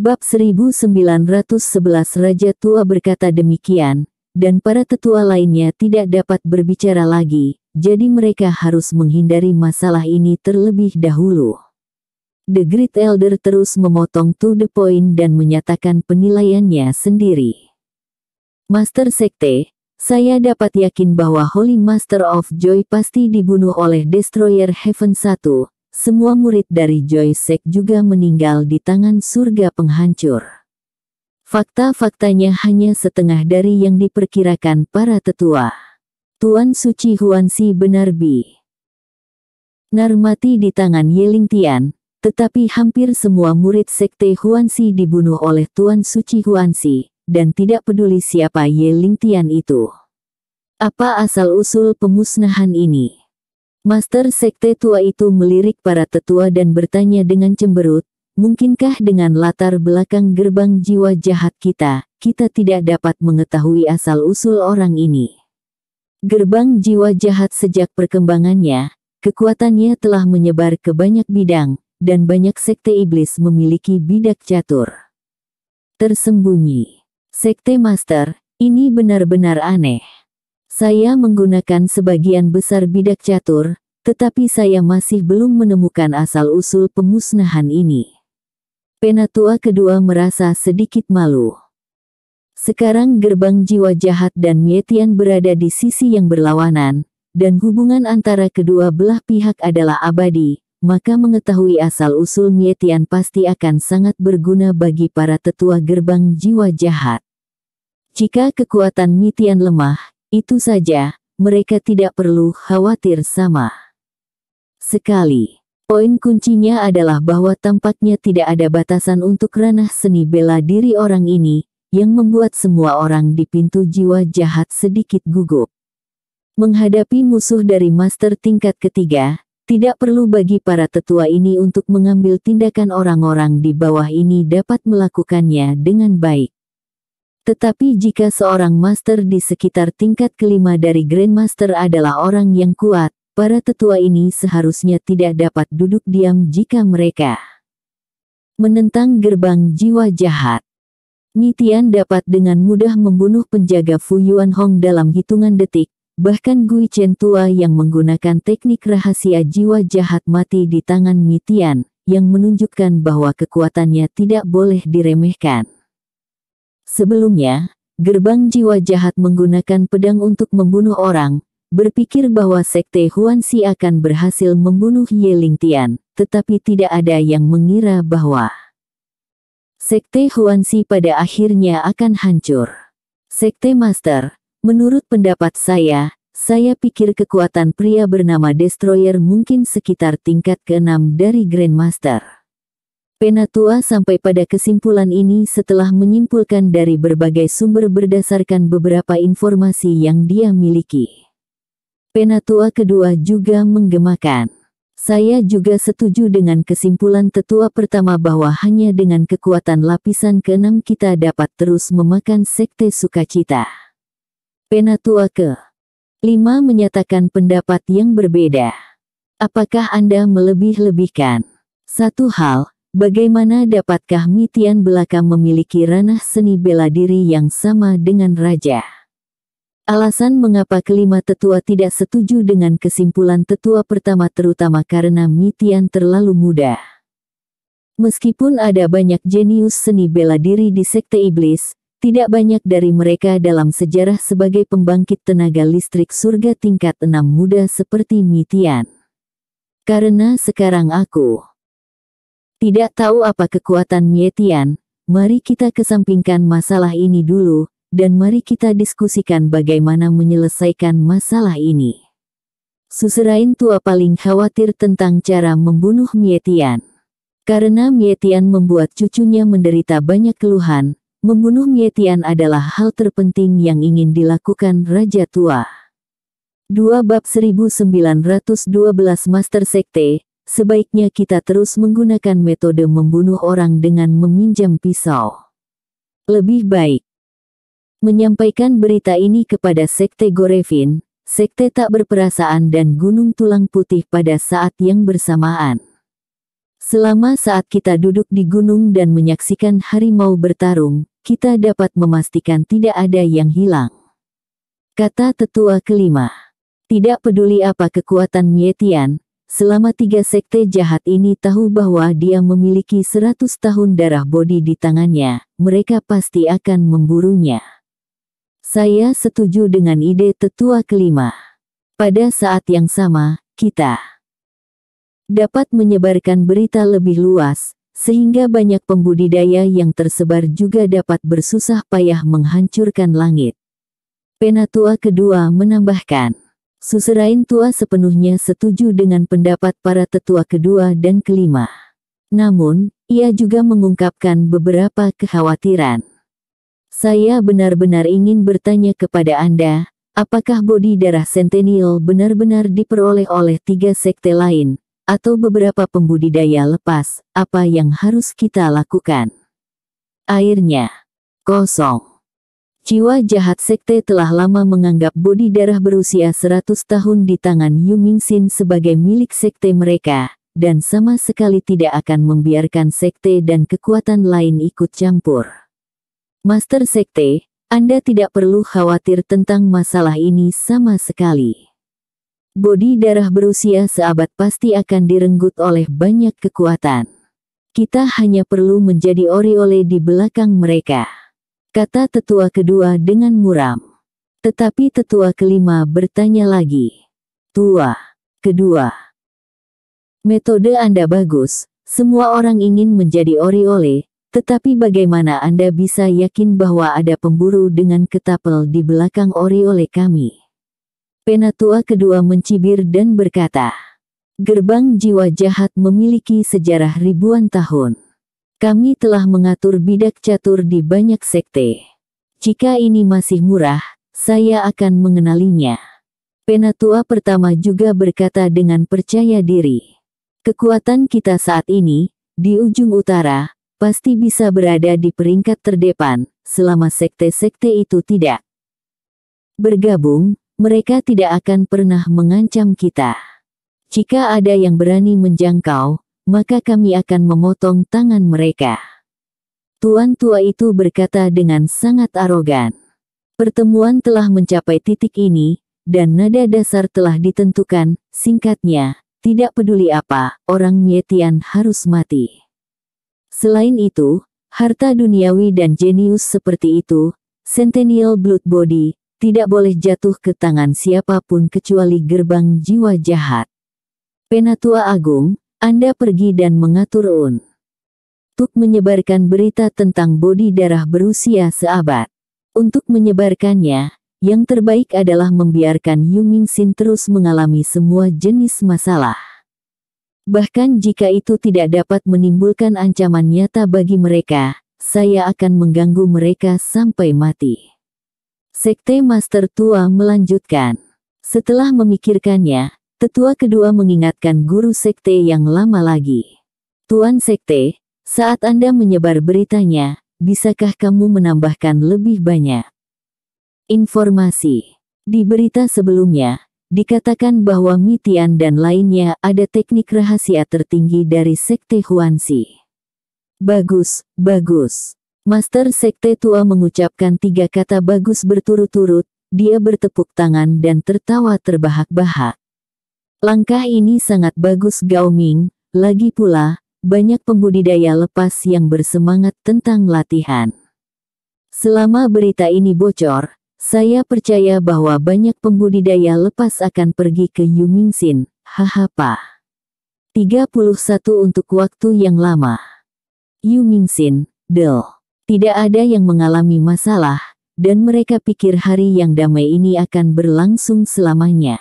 Bab 1911 Raja Tua berkata demikian, dan para tetua lainnya tidak dapat berbicara lagi, jadi mereka harus menghindari masalah ini terlebih dahulu. The Great Elder terus memotong to the point dan menyatakan penilaiannya sendiri. Master Sekte, saya dapat yakin bahwa Holy Master of Joy pasti dibunuh oleh Destroyer Heaven 1, semua murid dari Joysek juga meninggal di tangan surga penghancur. Fakta-faktanya hanya setengah dari yang diperkirakan para tetua. Tuan Suci Huansi benar bi. Narmati di tangan Yeling Tian, tetapi hampir semua murid sekte Huansi dibunuh oleh Tuan Suci Huansi, dan tidak peduli siapa Yeling Tian itu. Apa asal-usul pemusnahan ini? Master Sekte tua itu melirik para tetua dan bertanya dengan cemberut, Mungkinkah dengan latar belakang gerbang jiwa jahat kita, kita tidak dapat mengetahui asal-usul orang ini? Gerbang jiwa jahat sejak perkembangannya, kekuatannya telah menyebar ke banyak bidang, dan banyak sekte iblis memiliki bidak catur. Tersembunyi. Sekte Master, ini benar-benar aneh. Saya menggunakan sebagian besar bidak catur, tetapi saya masih belum menemukan asal-usul pemusnahan ini. Penatua kedua merasa sedikit malu. Sekarang gerbang jiwa jahat dan Mietian berada di sisi yang berlawanan, dan hubungan antara kedua belah pihak adalah abadi, maka mengetahui asal-usul Mietian pasti akan sangat berguna bagi para tetua gerbang jiwa jahat. Jika kekuatan Mietian lemah, itu saja, mereka tidak perlu khawatir sama sekali. Poin kuncinya adalah bahwa tampaknya tidak ada batasan untuk ranah seni bela diri orang ini, yang membuat semua orang di pintu jiwa jahat sedikit gugup. Menghadapi musuh dari master tingkat ketiga, tidak perlu bagi para tetua ini untuk mengambil tindakan orang-orang di bawah ini dapat melakukannya dengan baik. Tetapi jika seorang master di sekitar tingkat kelima dari Grandmaster adalah orang yang kuat, para tetua ini seharusnya tidak dapat duduk diam jika mereka menentang gerbang jiwa jahat. Mitian dapat dengan mudah membunuh penjaga Fu Yuan Hong dalam hitungan detik, bahkan Gui Chen Tua yang menggunakan teknik rahasia jiwa jahat mati di tangan Mitian, yang menunjukkan bahwa kekuatannya tidak boleh diremehkan. Sebelumnya, gerbang jiwa jahat menggunakan pedang untuk membunuh orang, berpikir bahwa sekte Huanxi akan berhasil membunuh Ye Lingtian, tetapi tidak ada yang mengira bahwa sekte Huanxi pada akhirnya akan hancur. Sekte Master, menurut pendapat saya, saya pikir kekuatan pria bernama Destroyer mungkin sekitar tingkat keenam 6 dari Grandmaster. Penatua sampai pada kesimpulan ini setelah menyimpulkan dari berbagai sumber berdasarkan beberapa informasi yang dia miliki. Penatua kedua juga menggemakan. Saya juga setuju dengan kesimpulan tetua pertama bahwa hanya dengan kekuatan lapisan keenam kita dapat terus memakan sekte sukacita. Penatua ke lima menyatakan pendapat yang berbeda. Apakah Anda melebih-lebihkan? Satu hal, Bagaimana dapatkah Mitian belaka memiliki ranah seni bela diri yang sama dengan raja? Alasan mengapa kelima tetua tidak setuju dengan kesimpulan tetua pertama terutama karena Mitian terlalu muda. Meskipun ada banyak jenius seni bela diri di sekte iblis, tidak banyak dari mereka dalam sejarah sebagai pembangkit tenaga listrik surga tingkat enam muda seperti Mitian. Karena sekarang aku tidak tahu apa kekuatan Mietian, mari kita kesampingkan masalah ini dulu, dan mari kita diskusikan bagaimana menyelesaikan masalah ini. Suserain tua paling khawatir tentang cara membunuh Mietian. Karena Mietian membuat cucunya menderita banyak keluhan, membunuh Mietian adalah hal terpenting yang ingin dilakukan Raja Tua. Dua bab 1912 Master Sekte, sebaiknya kita terus menggunakan metode membunuh orang dengan meminjam pisau. Lebih baik menyampaikan berita ini kepada Sekte Gorevin, Sekte tak berperasaan dan Gunung Tulang Putih pada saat yang bersamaan. Selama saat kita duduk di gunung dan menyaksikan harimau bertarung, kita dapat memastikan tidak ada yang hilang. Kata tetua kelima. Tidak peduli apa kekuatan Mietian, Selama tiga sekte jahat ini tahu bahwa dia memiliki seratus tahun darah bodi di tangannya, mereka pasti akan memburunya. Saya setuju dengan ide tetua kelima. Pada saat yang sama, kita dapat menyebarkan berita lebih luas, sehingga banyak pembudidaya yang tersebar juga dapat bersusah payah menghancurkan langit. Penatua kedua menambahkan, Suserain tua sepenuhnya setuju dengan pendapat para tetua kedua dan kelima. Namun, ia juga mengungkapkan beberapa kekhawatiran. Saya benar-benar ingin bertanya kepada Anda, apakah bodi darah Centennial benar-benar diperoleh oleh tiga sekte lain, atau beberapa pembudidaya lepas, apa yang harus kita lakukan? Airnya kosong. Jiwa jahat sekte telah lama menganggap bodi darah berusia 100 tahun di tangan Yu Mingxin sebagai milik sekte mereka, dan sama sekali tidak akan membiarkan sekte dan kekuatan lain ikut campur. Master Sekte, Anda tidak perlu khawatir tentang masalah ini sama sekali. Bodi darah berusia seabad pasti akan direnggut oleh banyak kekuatan. Kita hanya perlu menjadi oriole di belakang mereka kata tetua kedua dengan muram. Tetapi tetua kelima bertanya lagi. Tua, kedua. Metode Anda bagus, semua orang ingin menjadi oriole, tetapi bagaimana Anda bisa yakin bahwa ada pemburu dengan ketapel di belakang oriole kami? Penatua kedua mencibir dan berkata, Gerbang jiwa jahat memiliki sejarah ribuan tahun. Kami telah mengatur bidak catur di banyak sekte. Jika ini masih murah, saya akan mengenalinya. Penatua pertama juga berkata dengan percaya diri. Kekuatan kita saat ini, di ujung utara, pasti bisa berada di peringkat terdepan, selama sekte-sekte itu tidak bergabung, mereka tidak akan pernah mengancam kita. Jika ada yang berani menjangkau, maka kami akan memotong tangan mereka. Tuan tua itu berkata dengan sangat arogan. Pertemuan telah mencapai titik ini, dan nada dasar telah ditentukan, singkatnya, tidak peduli apa, orang Mietian harus mati. Selain itu, harta duniawi dan jenius seperti itu, Centennial Blood Body, tidak boleh jatuh ke tangan siapapun kecuali gerbang jiwa jahat. Penatua Agung, anda pergi dan mengatur Un. Untuk menyebarkan berita tentang bodi darah berusia seabad. Untuk menyebarkannya, yang terbaik adalah membiarkan Yu Mingxin terus mengalami semua jenis masalah. Bahkan jika itu tidak dapat menimbulkan ancaman nyata bagi mereka, saya akan mengganggu mereka sampai mati. Sekte Master Tua melanjutkan. Setelah memikirkannya, Tetua kedua mengingatkan guru sekte yang lama lagi. Tuan sekte, saat Anda menyebar beritanya, bisakah kamu menambahkan lebih banyak informasi? Di berita sebelumnya, dikatakan bahwa Mitian dan lainnya ada teknik rahasia tertinggi dari sekte Huansi. Bagus, bagus. Master sekte tua mengucapkan tiga kata bagus berturut-turut, dia bertepuk tangan dan tertawa terbahak-bahak. Langkah ini sangat bagus Gao Ming. lagi pula, banyak pembudidaya lepas yang bersemangat tentang latihan. Selama berita ini bocor, saya percaya bahwa banyak pembudidaya lepas akan pergi ke Yumingsin, hahapa. 31 untuk waktu yang lama. Yumingsin, Del. Tidak ada yang mengalami masalah, dan mereka pikir hari yang damai ini akan berlangsung selamanya.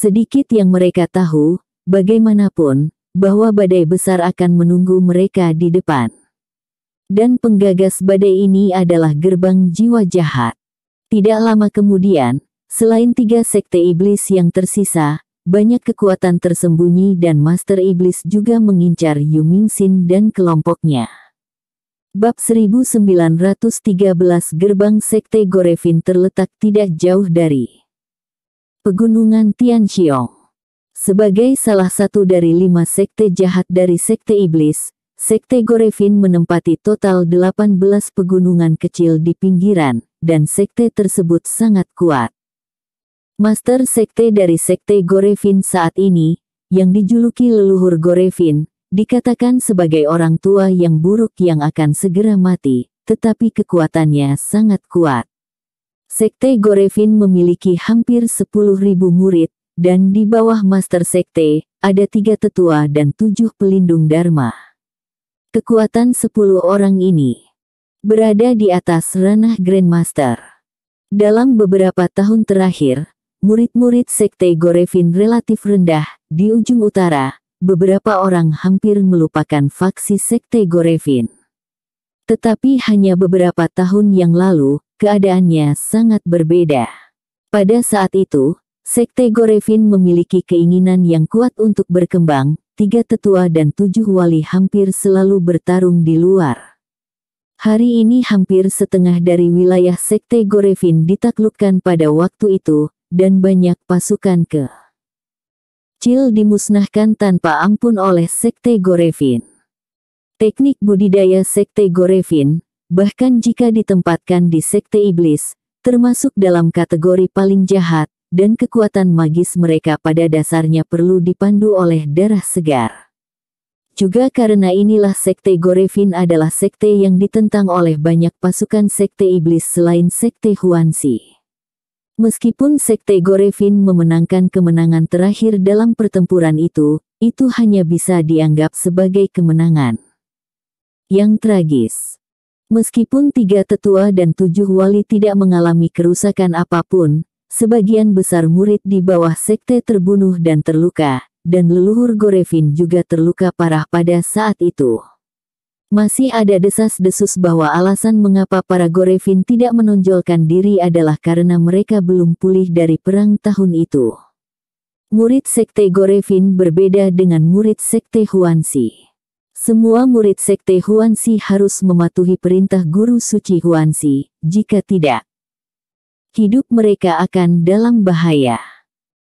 Sedikit yang mereka tahu, bagaimanapun, bahwa badai besar akan menunggu mereka di depan. Dan penggagas badai ini adalah gerbang jiwa jahat. Tidak lama kemudian, selain tiga sekte iblis yang tersisa, banyak kekuatan tersembunyi dan Master Iblis juga mengincar Yu Mingxin dan kelompoknya. Bab 1913 Gerbang Sekte Gorevin terletak tidak jauh dari Pegunungan Tianxiong Sebagai salah satu dari lima sekte jahat dari sekte iblis, sekte Gorevin menempati total 18 pegunungan kecil di pinggiran, dan sekte tersebut sangat kuat. Master sekte dari sekte Gorevin saat ini, yang dijuluki leluhur Gorevin, dikatakan sebagai orang tua yang buruk yang akan segera mati, tetapi kekuatannya sangat kuat. Sekte Gorevin memiliki hampir 10.000 murid, dan di bawah Master Sekte, ada tiga tetua dan tujuh pelindung Dharma. Kekuatan sepuluh orang ini berada di atas ranah Grandmaster. Dalam beberapa tahun terakhir, murid-murid Sekte Gorevin relatif rendah, di ujung utara, beberapa orang hampir melupakan faksi Sekte Gorevin. Tetapi hanya beberapa tahun yang lalu, keadaannya sangat berbeda. Pada saat itu, Sekte Gorevin memiliki keinginan yang kuat untuk berkembang, tiga tetua dan tujuh wali hampir selalu bertarung di luar. Hari ini hampir setengah dari wilayah Sekte Gorevin ditaklukkan pada waktu itu, dan banyak pasukan ke. Cil dimusnahkan tanpa ampun oleh Sekte Gorevin. Teknik budidaya Sekte Gorevin, bahkan jika ditempatkan di sekte iblis, termasuk dalam kategori paling jahat, dan kekuatan magis mereka pada dasarnya perlu dipandu oleh darah segar. Juga karena inilah sekte Gorevin adalah sekte yang ditentang oleh banyak pasukan sekte iblis selain sekte Huansi. Meskipun sekte Gorevin memenangkan kemenangan terakhir dalam pertempuran itu, itu hanya bisa dianggap sebagai kemenangan. Yang tragis, Meskipun tiga tetua dan tujuh wali tidak mengalami kerusakan apapun, sebagian besar murid di bawah sekte terbunuh dan terluka, dan leluhur Gorevin juga terluka parah pada saat itu. Masih ada desas-desus bahwa alasan mengapa para Gorevin tidak menonjolkan diri adalah karena mereka belum pulih dari perang tahun itu. Murid sekte Gorevin berbeda dengan murid sekte Huansi. Semua murid sekte Huansi harus mematuhi perintah guru suci Huansi, jika tidak, hidup mereka akan dalam bahaya.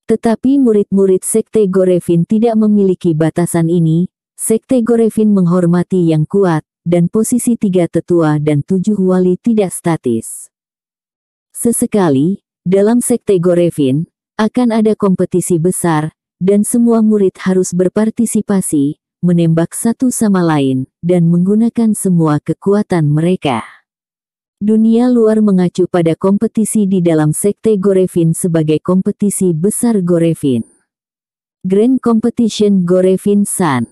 Tetapi murid-murid sekte Gorevin tidak memiliki batasan ini, sekte Gorevin menghormati yang kuat, dan posisi tiga tetua dan tujuh wali tidak statis. Sesekali, dalam sekte Gorevin, akan ada kompetisi besar, dan semua murid harus berpartisipasi, menembak satu sama lain, dan menggunakan semua kekuatan mereka. Dunia luar mengacu pada kompetisi di dalam sekte Gorevin sebagai kompetisi besar Gorevin. Grand Competition Gorevin San.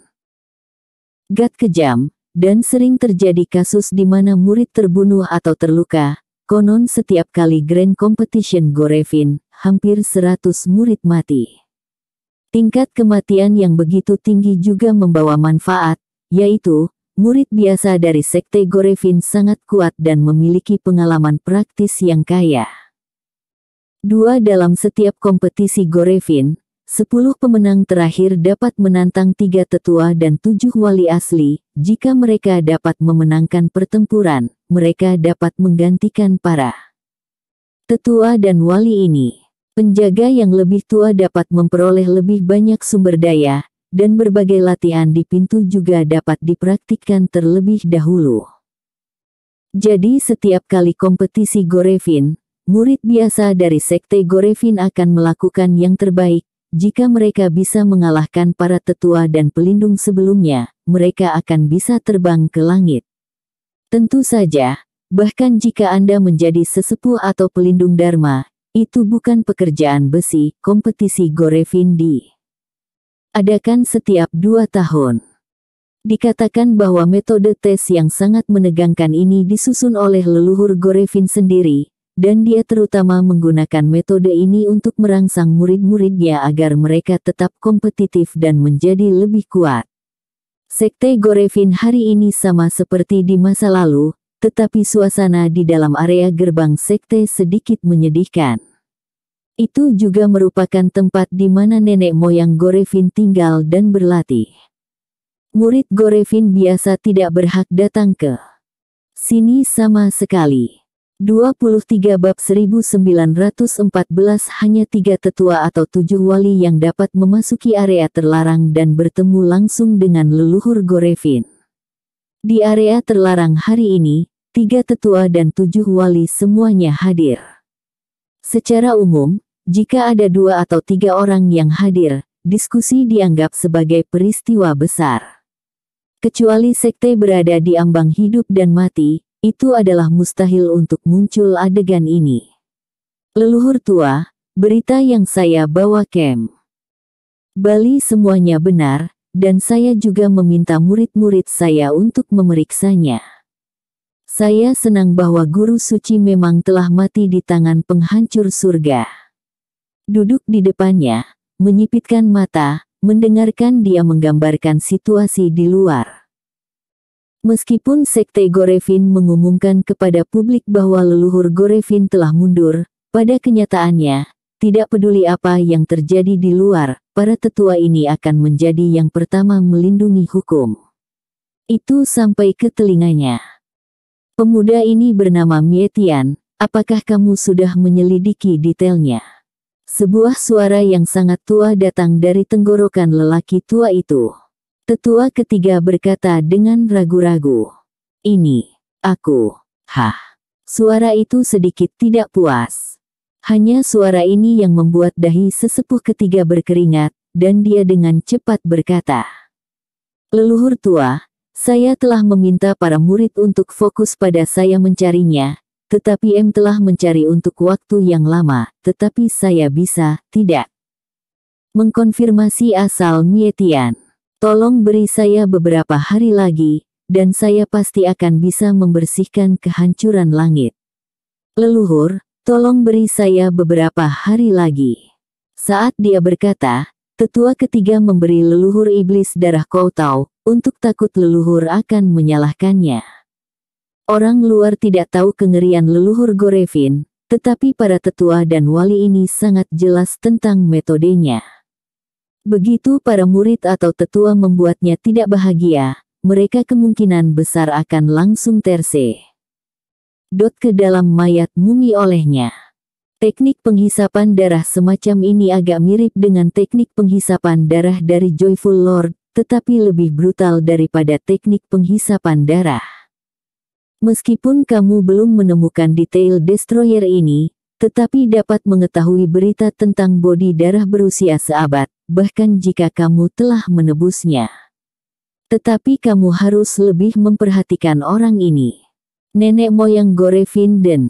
Gat kejam, dan sering terjadi kasus di mana murid terbunuh atau terluka, konon setiap kali Grand Competition Gorevin, hampir 100 murid mati. Tingkat kematian yang begitu tinggi juga membawa manfaat, yaitu, murid biasa dari sekte Gorevin sangat kuat dan memiliki pengalaman praktis yang kaya. Dua dalam setiap kompetisi Gorevin, sepuluh pemenang terakhir dapat menantang tiga tetua dan tujuh wali asli, jika mereka dapat memenangkan pertempuran, mereka dapat menggantikan para tetua dan wali ini. Penjaga yang lebih tua dapat memperoleh lebih banyak sumber daya, dan berbagai latihan di pintu juga dapat dipraktikkan terlebih dahulu. Jadi setiap kali kompetisi Gorevin, murid biasa dari sekte Gorevin akan melakukan yang terbaik, jika mereka bisa mengalahkan para tetua dan pelindung sebelumnya, mereka akan bisa terbang ke langit. Tentu saja, bahkan jika Anda menjadi sesepuh atau pelindung Dharma, itu bukan pekerjaan besi, kompetisi Gorevindi. Adakan setiap dua tahun. Dikatakan bahwa metode tes yang sangat menegangkan ini disusun oleh leluhur Gorevin sendiri, dan dia terutama menggunakan metode ini untuk merangsang murid-muridnya agar mereka tetap kompetitif dan menjadi lebih kuat. Sekte Gorevin hari ini sama seperti di masa lalu, tetapi suasana di dalam area gerbang sekte sedikit menyedihkan. Itu juga merupakan tempat di mana nenek moyang Gorevin tinggal dan berlatih. Murid Gorevin biasa tidak berhak datang ke sini sama sekali. 23 bab 1914 hanya tiga tetua atau tujuh wali yang dapat memasuki area terlarang dan bertemu langsung dengan leluhur Gorevin. Di area terlarang hari ini, tiga tetua dan tujuh wali semuanya hadir. Secara umum, jika ada dua atau tiga orang yang hadir, diskusi dianggap sebagai peristiwa besar. Kecuali sekte berada di ambang hidup dan mati, itu adalah mustahil untuk muncul adegan ini. Leluhur tua, berita yang saya bawa kem. Bali semuanya benar, dan saya juga meminta murid-murid saya untuk memeriksanya. Saya senang bahwa guru suci memang telah mati di tangan penghancur surga. Duduk di depannya, menyipitkan mata, mendengarkan dia menggambarkan situasi di luar. Meskipun Sekte Gorevin mengumumkan kepada publik bahwa leluhur Gorevin telah mundur, pada kenyataannya, tidak peduli apa yang terjadi di luar, para tetua ini akan menjadi yang pertama melindungi hukum. Itu sampai ke telinganya. Pemuda ini bernama Mietian, apakah kamu sudah menyelidiki detailnya? Sebuah suara yang sangat tua datang dari tenggorokan lelaki tua itu. Tetua ketiga berkata dengan ragu-ragu. Ini, aku, hah. Suara itu sedikit tidak puas. Hanya suara ini yang membuat dahi sesepuh ketiga berkeringat, dan dia dengan cepat berkata. Leluhur tua, saya telah meminta para murid untuk fokus pada saya mencarinya, tetapi M telah mencari untuk waktu yang lama, tetapi saya bisa, tidak. Mengkonfirmasi asal Mietian. Tolong beri saya beberapa hari lagi, dan saya pasti akan bisa membersihkan kehancuran langit. Leluhur, Tolong beri saya beberapa hari lagi. Saat dia berkata, tetua ketiga memberi leluhur iblis darah kau tahu untuk takut leluhur akan menyalahkannya. Orang luar tidak tahu kengerian leluhur Gorevin, tetapi para tetua dan wali ini sangat jelas tentang metodenya. Begitu para murid atau tetua membuatnya tidak bahagia, mereka kemungkinan besar akan langsung terse dot ke dalam mayat mumi olehnya. Teknik penghisapan darah semacam ini agak mirip dengan teknik penghisapan darah dari Joyful Lord, tetapi lebih brutal daripada teknik penghisapan darah. Meskipun kamu belum menemukan detail destroyer ini, tetapi dapat mengetahui berita tentang bodi darah berusia seabad, bahkan jika kamu telah menebusnya. Tetapi kamu harus lebih memperhatikan orang ini. Nenek moyang Gorevinden,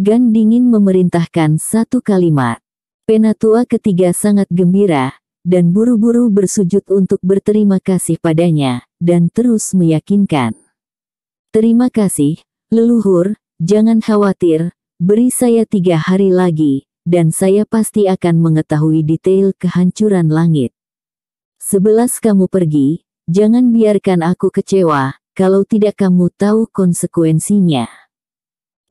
Gan dingin memerintahkan satu kalimat. Penatua ketiga sangat gembira, dan buru-buru bersujud untuk berterima kasih padanya, dan terus meyakinkan. Terima kasih, leluhur, jangan khawatir, beri saya tiga hari lagi, dan saya pasti akan mengetahui detail kehancuran langit. Sebelas kamu pergi, jangan biarkan aku kecewa, kalau tidak kamu tahu konsekuensinya.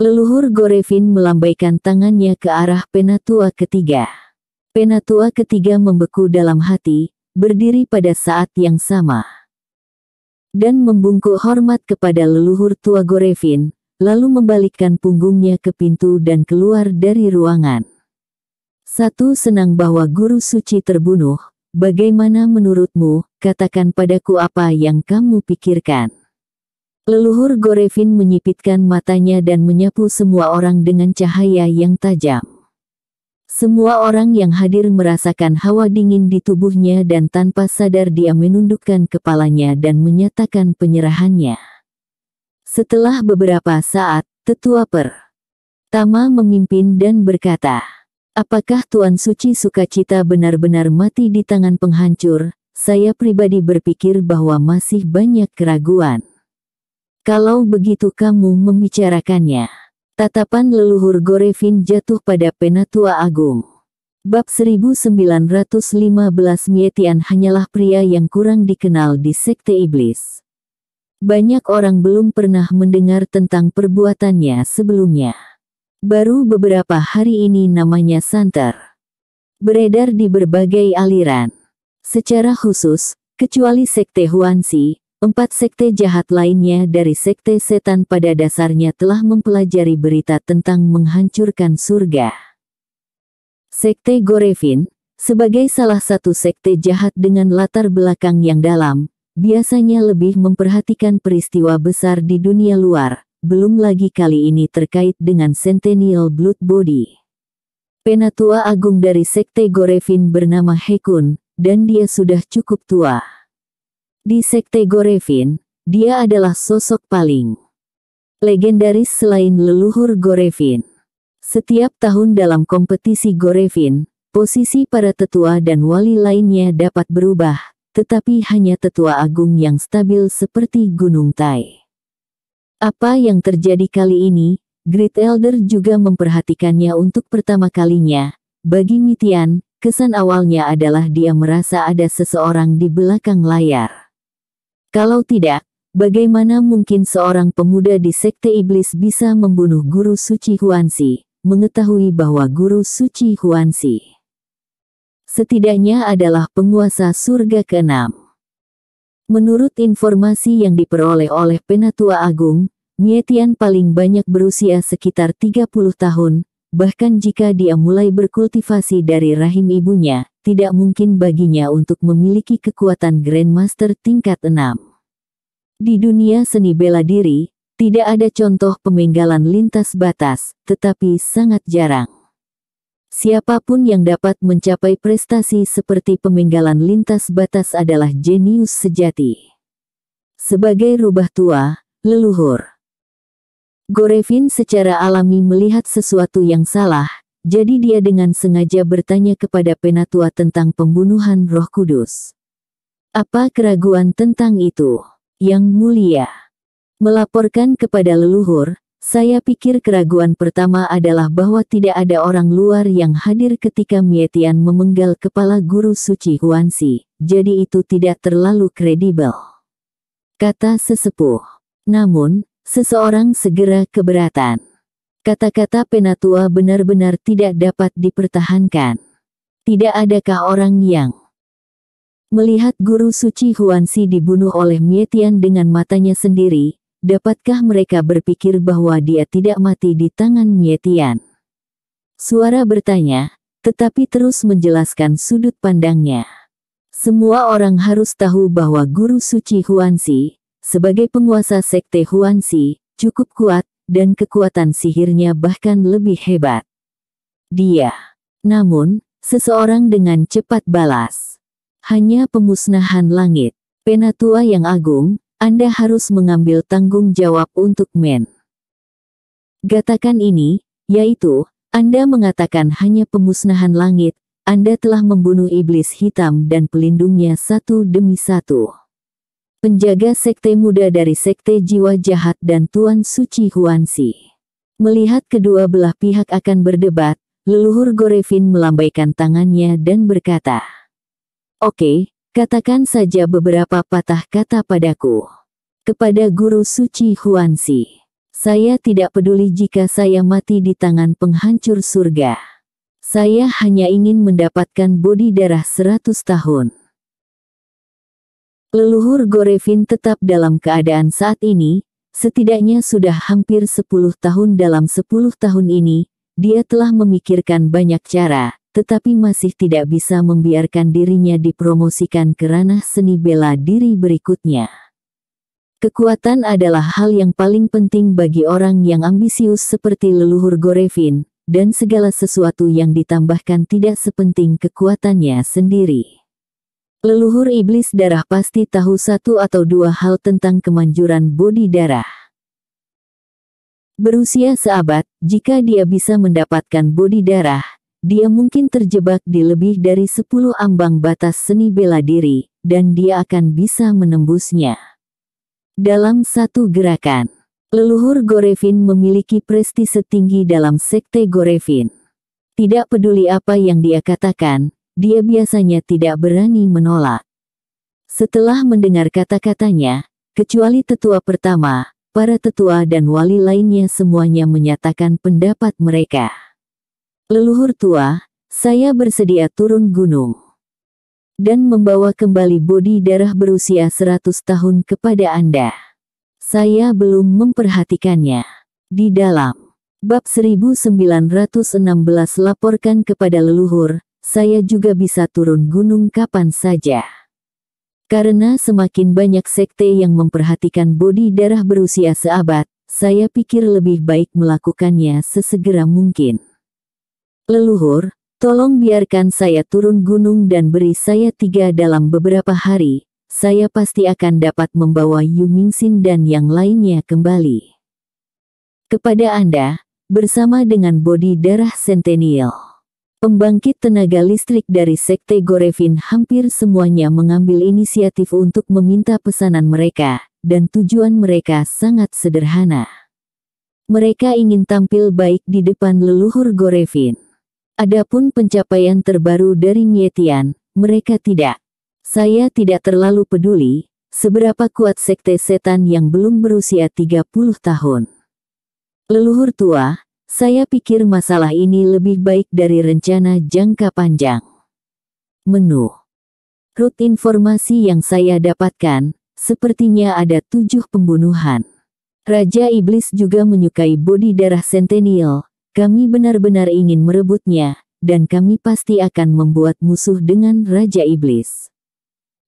Leluhur Gorevin melambaikan tangannya ke arah penatua ketiga. Penatua ketiga membeku dalam hati, berdiri pada saat yang sama. Dan membungkuk hormat kepada leluhur tua Gorevin, lalu membalikkan punggungnya ke pintu dan keluar dari ruangan. Satu senang bahwa guru suci terbunuh, bagaimana menurutmu, katakan padaku apa yang kamu pikirkan. Leluhur Gorevin menyipitkan matanya dan menyapu semua orang dengan cahaya yang tajam. Semua orang yang hadir merasakan hawa dingin di tubuhnya dan tanpa sadar dia menundukkan kepalanya dan menyatakan penyerahannya. Setelah beberapa saat, tetua per. Tama memimpin dan berkata, Apakah Tuan Suci Sukacita benar-benar mati di tangan penghancur? Saya pribadi berpikir bahwa masih banyak keraguan. Kalau begitu kamu membicarakannya. Tatapan leluhur Gorevin jatuh pada penatua agung. Bab 1915 Mietian hanyalah pria yang kurang dikenal di sekte iblis. Banyak orang belum pernah mendengar tentang perbuatannya sebelumnya. Baru beberapa hari ini namanya santer. Beredar di berbagai aliran. Secara khusus, kecuali sekte Huansi, Empat sekte jahat lainnya dari sekte setan pada dasarnya telah mempelajari berita tentang menghancurkan surga. Sekte Gorevin, sebagai salah satu sekte jahat dengan latar belakang yang dalam, biasanya lebih memperhatikan peristiwa besar di dunia luar, belum lagi kali ini terkait dengan Centennial Blood Body. Penatua agung dari sekte Gorevin bernama Hekun, dan dia sudah cukup tua. Di sekte Gorevin, dia adalah sosok paling legendaris selain leluhur Gorevin. Setiap tahun dalam kompetisi Gorevin, posisi para tetua dan wali lainnya dapat berubah, tetapi hanya tetua agung yang stabil seperti Gunung Tai. Apa yang terjadi kali ini, Great Elder juga memperhatikannya untuk pertama kalinya. Bagi Mitian, kesan awalnya adalah dia merasa ada seseorang di belakang layar. Kalau tidak, bagaimana mungkin seorang pemuda di sekte iblis bisa membunuh guru suci Huansi, mengetahui bahwa guru suci Huansi setidaknya adalah penguasa surga keenam. Menurut informasi yang diperoleh oleh Penatua Agung, Mietian paling banyak berusia sekitar 30 tahun, Bahkan jika dia mulai berkultivasi dari rahim ibunya, tidak mungkin baginya untuk memiliki kekuatan Grandmaster tingkat 6. Di dunia seni bela diri, tidak ada contoh pemenggalan lintas batas, tetapi sangat jarang. Siapapun yang dapat mencapai prestasi seperti pemenggalan lintas batas adalah jenius sejati. Sebagai rubah tua, leluhur Gorevin secara alami melihat sesuatu yang salah, jadi dia dengan sengaja bertanya kepada Penatua tentang pembunuhan roh kudus. Apa keraguan tentang itu, yang mulia? Melaporkan kepada leluhur, saya pikir keraguan pertama adalah bahwa tidak ada orang luar yang hadir ketika Mietian memenggal kepala guru suci Huansi, jadi itu tidak terlalu kredibel. Kata sesepuh. Namun, seseorang segera keberatan. Kata-kata penatua benar-benar tidak dapat dipertahankan. Tidak adakah orang yang melihat guru suci Huansi dibunuh oleh Mietian dengan matanya sendiri, dapatkah mereka berpikir bahwa dia tidak mati di tangan Mietian? Suara bertanya, tetapi terus menjelaskan sudut pandangnya. Semua orang harus tahu bahwa guru suci Huansi, sebagai penguasa sekte Huanxi, cukup kuat, dan kekuatan sihirnya bahkan lebih hebat. Dia, namun, seseorang dengan cepat balas. Hanya pemusnahan langit, penatua yang agung, Anda harus mengambil tanggung jawab untuk men. Gatakan ini, yaitu, Anda mengatakan hanya pemusnahan langit, Anda telah membunuh iblis hitam dan pelindungnya satu demi satu penjaga sekte muda dari sekte jiwa jahat dan Tuan Suci Huansi. Melihat kedua belah pihak akan berdebat, leluhur Gorevin melambaikan tangannya dan berkata, Oke, katakan saja beberapa patah kata padaku. Kepada Guru Suci Huansi, saya tidak peduli jika saya mati di tangan penghancur surga. Saya hanya ingin mendapatkan bodi darah seratus tahun. Leluhur Gorevin tetap dalam keadaan saat ini, setidaknya sudah hampir 10 tahun dalam 10 tahun ini, dia telah memikirkan banyak cara, tetapi masih tidak bisa membiarkan dirinya dipromosikan ke ranah seni bela diri berikutnya. Kekuatan adalah hal yang paling penting bagi orang yang ambisius seperti leluhur Gorevin, dan segala sesuatu yang ditambahkan tidak sepenting kekuatannya sendiri. Leluhur iblis darah pasti tahu satu atau dua hal tentang kemanjuran bodi darah. Berusia seabad, jika dia bisa mendapatkan bodi darah, dia mungkin terjebak di lebih dari sepuluh ambang batas seni bela diri, dan dia akan bisa menembusnya. Dalam satu gerakan, leluhur Gorevin memiliki prestise tinggi dalam sekte Gorevin. Tidak peduli apa yang dia katakan, dia biasanya tidak berani menolak. Setelah mendengar kata-katanya, kecuali tetua pertama, para tetua dan wali lainnya semuanya menyatakan pendapat mereka. Leluhur tua, saya bersedia turun gunung dan membawa kembali bodi darah berusia 100 tahun kepada Anda. Saya belum memperhatikannya. Di dalam bab 1916 laporkan kepada leluhur, saya juga bisa turun gunung kapan saja. Karena semakin banyak sekte yang memperhatikan bodi darah berusia seabad, saya pikir lebih baik melakukannya sesegera mungkin. Leluhur, tolong biarkan saya turun gunung dan beri saya tiga dalam beberapa hari, saya pasti akan dapat membawa Yu Mingxin dan yang lainnya kembali. Kepada Anda, bersama dengan bodi darah sentenial. Pembangkit tenaga listrik dari Sekte Gorevin hampir semuanya mengambil inisiatif untuk meminta pesanan mereka, dan tujuan mereka sangat sederhana. Mereka ingin tampil baik di depan leluhur Gorevin. Adapun pencapaian terbaru dari Nyetian, mereka tidak. Saya tidak terlalu peduli, seberapa kuat sekte setan yang belum berusia 30 tahun. Leluhur tua, saya pikir masalah ini lebih baik dari rencana jangka panjang. Menu Rut informasi yang saya dapatkan, sepertinya ada tujuh pembunuhan. Raja Iblis juga menyukai bodi darah Centennial, kami benar-benar ingin merebutnya, dan kami pasti akan membuat musuh dengan Raja Iblis.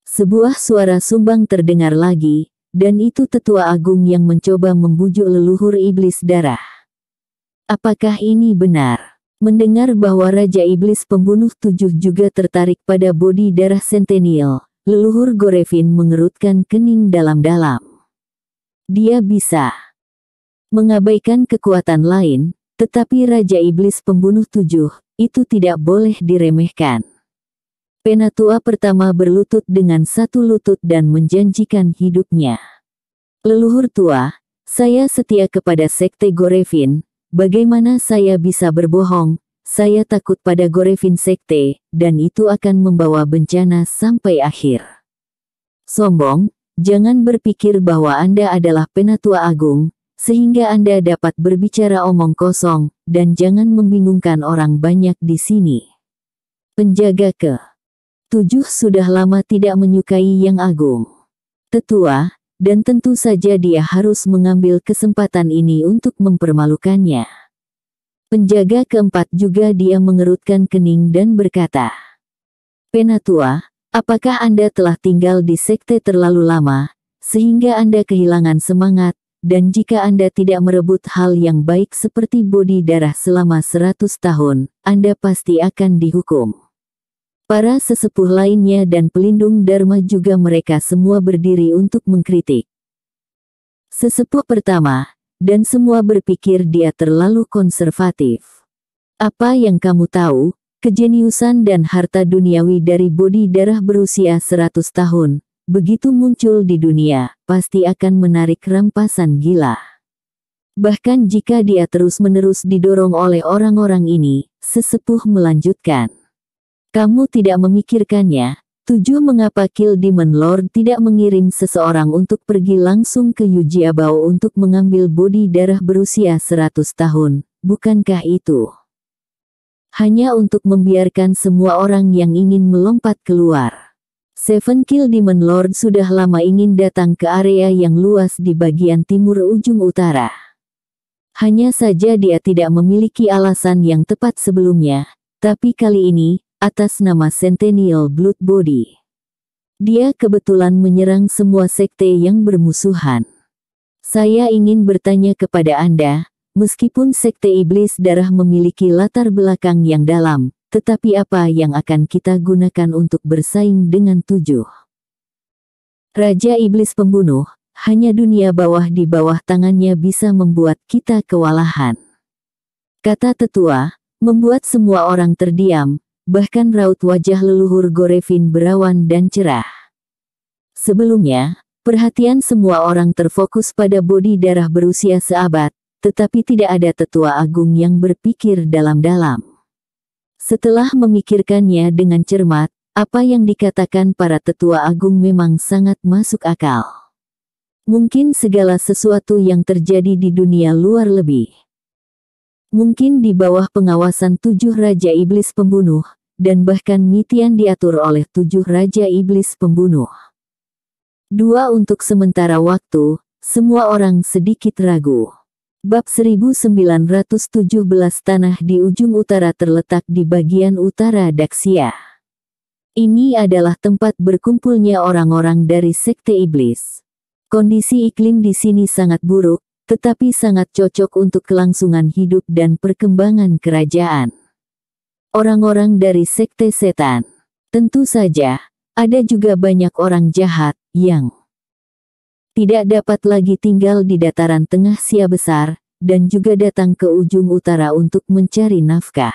Sebuah suara sumbang terdengar lagi, dan itu tetua agung yang mencoba membujuk leluhur iblis darah. Apakah ini benar? Mendengar bahwa Raja Iblis Pembunuh Tujuh juga tertarik pada bodi darah sentenial, leluhur Gorevin mengerutkan kening dalam-dalam. Dia bisa mengabaikan kekuatan lain, tetapi Raja Iblis Pembunuh Tujuh, itu tidak boleh diremehkan. Penatua pertama berlutut dengan satu lutut dan menjanjikan hidupnya. Leluhur tua, saya setia kepada Sekte Gorevin, Bagaimana saya bisa berbohong? Saya takut pada Gorevin Sekte, dan itu akan membawa bencana sampai akhir. Sombong, jangan berpikir bahwa Anda adalah penatua agung, sehingga Anda dapat berbicara omong kosong, dan jangan membingungkan orang banyak di sini. Penjaga ke tujuh sudah lama tidak menyukai yang agung. Tetua, dan tentu saja dia harus mengambil kesempatan ini untuk mempermalukannya. Penjaga keempat juga dia mengerutkan kening dan berkata, Penatua, apakah Anda telah tinggal di sekte terlalu lama, sehingga Anda kehilangan semangat, dan jika Anda tidak merebut hal yang baik seperti bodi darah selama seratus tahun, Anda pasti akan dihukum. Para sesepuh lainnya dan pelindung Dharma juga mereka semua berdiri untuk mengkritik. Sesepuh pertama, dan semua berpikir dia terlalu konservatif. Apa yang kamu tahu, kejeniusan dan harta duniawi dari bodi darah berusia 100 tahun, begitu muncul di dunia, pasti akan menarik rampasan gila. Bahkan jika dia terus-menerus didorong oleh orang-orang ini, sesepuh melanjutkan. Kamu tidak memikirkannya. Tujuh mengapa Kill Demon Lord tidak mengirim seseorang untuk pergi langsung ke Yuji Abao untuk mengambil bodi darah berusia seratus tahun, bukankah itu? Hanya untuk membiarkan semua orang yang ingin melompat keluar. Seven Kill Demon Lord sudah lama ingin datang ke area yang luas di bagian timur ujung utara. Hanya saja dia tidak memiliki alasan yang tepat sebelumnya, tapi kali ini, atas nama Centennial Blood Body. Dia kebetulan menyerang semua sekte yang bermusuhan. Saya ingin bertanya kepada Anda, meskipun sekte iblis darah memiliki latar belakang yang dalam, tetapi apa yang akan kita gunakan untuk bersaing dengan tujuh? Raja Iblis Pembunuh, hanya dunia bawah di bawah tangannya bisa membuat kita kewalahan. Kata tetua, membuat semua orang terdiam, Bahkan raut wajah leluhur Gorevin berawan dan cerah. Sebelumnya, perhatian semua orang terfokus pada bodi darah berusia seabad, tetapi tidak ada tetua agung yang berpikir dalam-dalam. Setelah memikirkannya dengan cermat, apa yang dikatakan para tetua agung memang sangat masuk akal. Mungkin segala sesuatu yang terjadi di dunia luar lebih Mungkin di bawah pengawasan tujuh raja iblis pembunuh, dan bahkan Mitian diatur oleh tujuh raja iblis pembunuh. Dua untuk sementara waktu, semua orang sedikit ragu. Bab 1917 Tanah di ujung utara terletak di bagian utara Daksia. Ini adalah tempat berkumpulnya orang-orang dari sekte iblis. Kondisi iklim di sini sangat buruk, tetapi sangat cocok untuk kelangsungan hidup dan perkembangan kerajaan. Orang-orang dari sekte setan. Tentu saja, ada juga banyak orang jahat yang tidak dapat lagi tinggal di dataran tengah Sia Besar, dan juga datang ke ujung utara untuk mencari nafkah.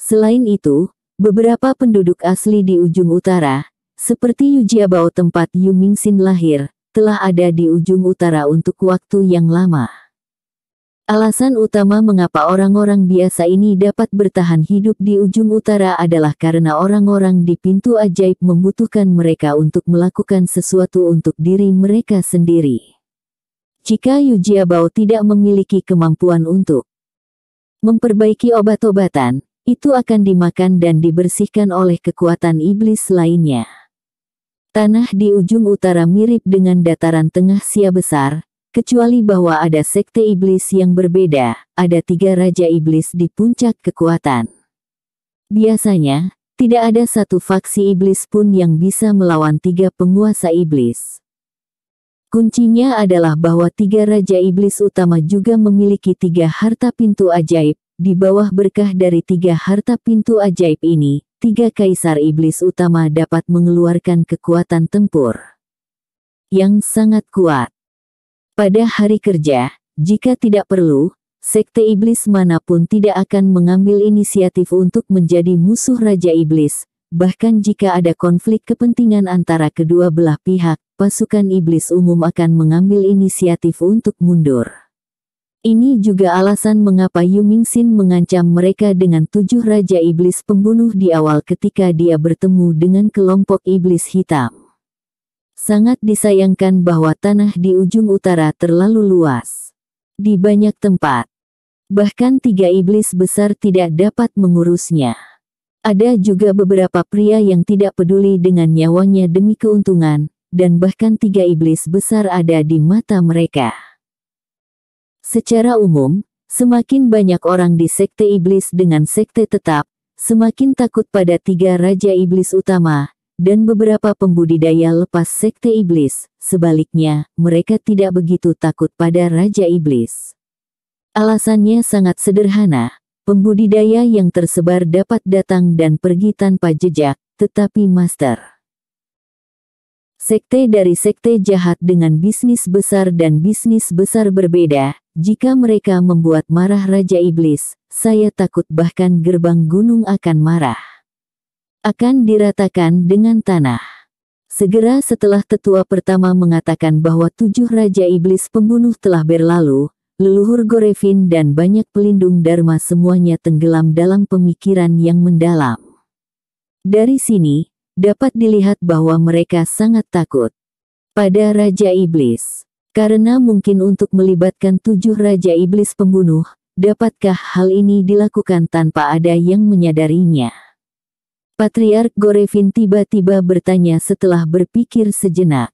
Selain itu, beberapa penduduk asli di ujung utara, seperti Yujiabao tempat Yu Mingxin lahir, telah ada di ujung utara untuk waktu yang lama. Alasan utama mengapa orang-orang biasa ini dapat bertahan hidup di ujung utara adalah karena orang-orang di pintu ajaib membutuhkan mereka untuk melakukan sesuatu untuk diri mereka sendiri. Jika Yujiabao tidak memiliki kemampuan untuk memperbaiki obat-obatan, itu akan dimakan dan dibersihkan oleh kekuatan iblis lainnya. Tanah di ujung utara mirip dengan dataran tengah Sia Besar, kecuali bahwa ada sekte iblis yang berbeda, ada tiga raja iblis di puncak kekuatan. Biasanya, tidak ada satu faksi iblis pun yang bisa melawan tiga penguasa iblis. Kuncinya adalah bahwa tiga raja iblis utama juga memiliki tiga harta pintu ajaib, di bawah berkah dari tiga harta pintu ajaib ini, tiga kaisar iblis utama dapat mengeluarkan kekuatan tempur yang sangat kuat. Pada hari kerja, jika tidak perlu, sekte iblis manapun tidak akan mengambil inisiatif untuk menjadi musuh Raja Iblis, bahkan jika ada konflik kepentingan antara kedua belah pihak, pasukan iblis umum akan mengambil inisiatif untuk mundur. Ini juga alasan mengapa Yu Mingxin mengancam mereka dengan tujuh raja iblis pembunuh di awal ketika dia bertemu dengan kelompok iblis hitam. Sangat disayangkan bahwa tanah di ujung utara terlalu luas. Di banyak tempat, bahkan tiga iblis besar tidak dapat mengurusnya. Ada juga beberapa pria yang tidak peduli dengan nyawanya demi keuntungan, dan bahkan tiga iblis besar ada di mata mereka. Secara umum, semakin banyak orang di sekte iblis dengan sekte tetap, semakin takut pada tiga raja iblis utama, dan beberapa pembudidaya lepas sekte iblis, sebaliknya, mereka tidak begitu takut pada raja iblis. Alasannya sangat sederhana, pembudidaya yang tersebar dapat datang dan pergi tanpa jejak, tetapi master Sekte dari sekte jahat dengan bisnis besar dan bisnis besar berbeda, jika mereka membuat marah Raja Iblis, saya takut bahkan gerbang gunung akan marah. Akan diratakan dengan tanah. Segera setelah tetua pertama mengatakan bahwa tujuh Raja Iblis pembunuh telah berlalu, leluhur Gorevin dan banyak pelindung Dharma semuanya tenggelam dalam pemikiran yang mendalam. Dari sini, dapat dilihat bahwa mereka sangat takut pada Raja Iblis. Karena mungkin untuk melibatkan tujuh Raja Iblis pembunuh, dapatkah hal ini dilakukan tanpa ada yang menyadarinya? Patriark Gorevin tiba-tiba bertanya setelah berpikir sejenak.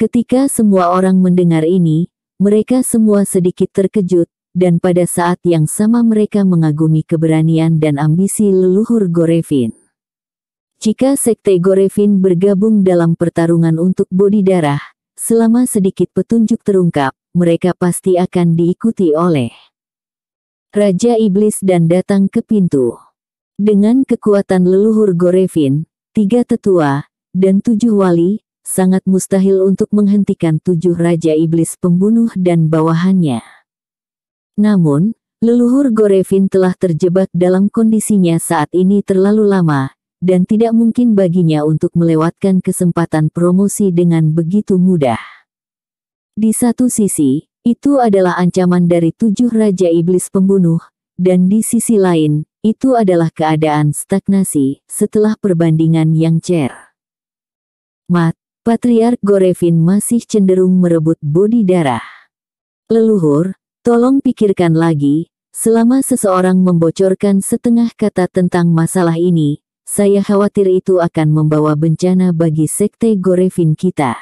Ketika semua orang mendengar ini, mereka semua sedikit terkejut, dan pada saat yang sama mereka mengagumi keberanian dan ambisi leluhur Gorevin. Jika Sekte Gorevin bergabung dalam pertarungan untuk bodi darah, selama sedikit petunjuk terungkap, mereka pasti akan diikuti oleh Raja Iblis dan datang ke pintu. Dengan kekuatan leluhur Gorevin, tiga tetua, dan tujuh wali, sangat mustahil untuk menghentikan tujuh Raja Iblis pembunuh dan bawahannya. Namun, leluhur Gorevin telah terjebak dalam kondisinya saat ini terlalu lama, dan tidak mungkin baginya untuk melewatkan kesempatan promosi dengan begitu mudah. Di satu sisi, itu adalah ancaman dari tujuh raja iblis pembunuh, dan di sisi lain, itu adalah keadaan stagnasi setelah perbandingan yang cer. Mat, Patriark Gorevin masih cenderung merebut bodi darah. Leluhur, tolong pikirkan lagi, selama seseorang membocorkan setengah kata tentang masalah ini, saya khawatir itu akan membawa bencana bagi sekte Gorevin kita.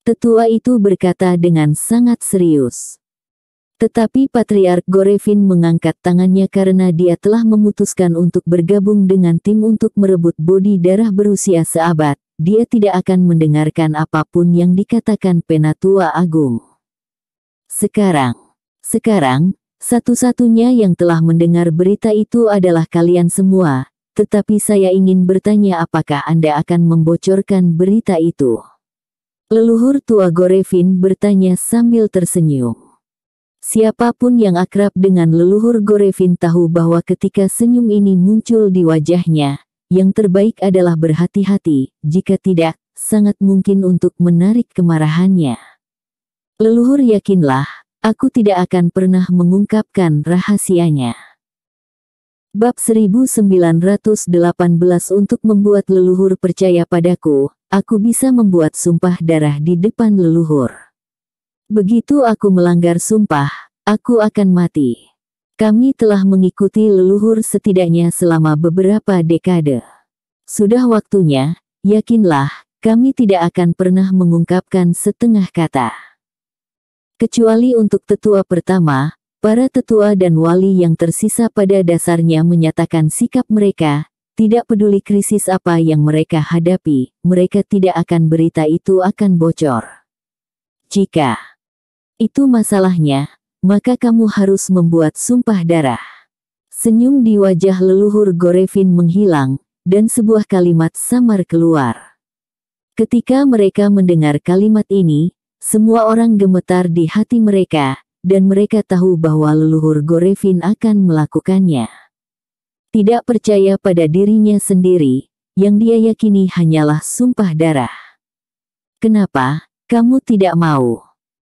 Tetua itu berkata dengan sangat serius. Tetapi Patriark Gorevin mengangkat tangannya karena dia telah memutuskan untuk bergabung dengan tim untuk merebut bodi darah berusia seabad. Dia tidak akan mendengarkan apapun yang dikatakan Penatua Agung. Sekarang, sekarang, satu-satunya yang telah mendengar berita itu adalah kalian semua, tetapi saya ingin bertanya apakah Anda akan membocorkan berita itu. Leluhur tua Gorevin bertanya sambil tersenyum. Siapapun yang akrab dengan leluhur Gorevin tahu bahwa ketika senyum ini muncul di wajahnya, yang terbaik adalah berhati-hati, jika tidak, sangat mungkin untuk menarik kemarahannya. Leluhur yakinlah, aku tidak akan pernah mengungkapkan rahasianya. Bab 1918 Untuk membuat leluhur percaya padaku, aku bisa membuat sumpah darah di depan leluhur. Begitu aku melanggar sumpah, aku akan mati. Kami telah mengikuti leluhur setidaknya selama beberapa dekade. Sudah waktunya, yakinlah, kami tidak akan pernah mengungkapkan setengah kata. Kecuali untuk tetua pertama, Para tetua dan wali yang tersisa pada dasarnya menyatakan sikap mereka, tidak peduli krisis apa yang mereka hadapi, mereka tidak akan berita itu akan bocor. Jika itu masalahnya, maka kamu harus membuat sumpah darah. Senyum di wajah leluhur Gorevin menghilang, dan sebuah kalimat samar keluar. Ketika mereka mendengar kalimat ini, semua orang gemetar di hati mereka, dan mereka tahu bahwa leluhur Gorevin akan melakukannya. Tidak percaya pada dirinya sendiri, yang dia yakini hanyalah sumpah darah. Kenapa, kamu tidak mau?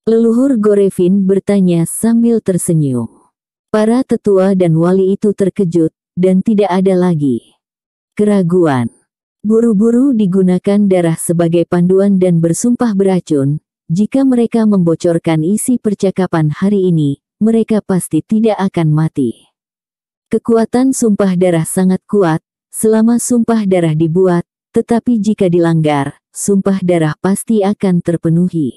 Leluhur Gorevin bertanya sambil tersenyum. Para tetua dan wali itu terkejut, dan tidak ada lagi. Keraguan. Buru-buru digunakan darah sebagai panduan dan bersumpah beracun, jika mereka membocorkan isi percakapan hari ini, mereka pasti tidak akan mati. Kekuatan sumpah darah sangat kuat, selama sumpah darah dibuat, tetapi jika dilanggar, sumpah darah pasti akan terpenuhi.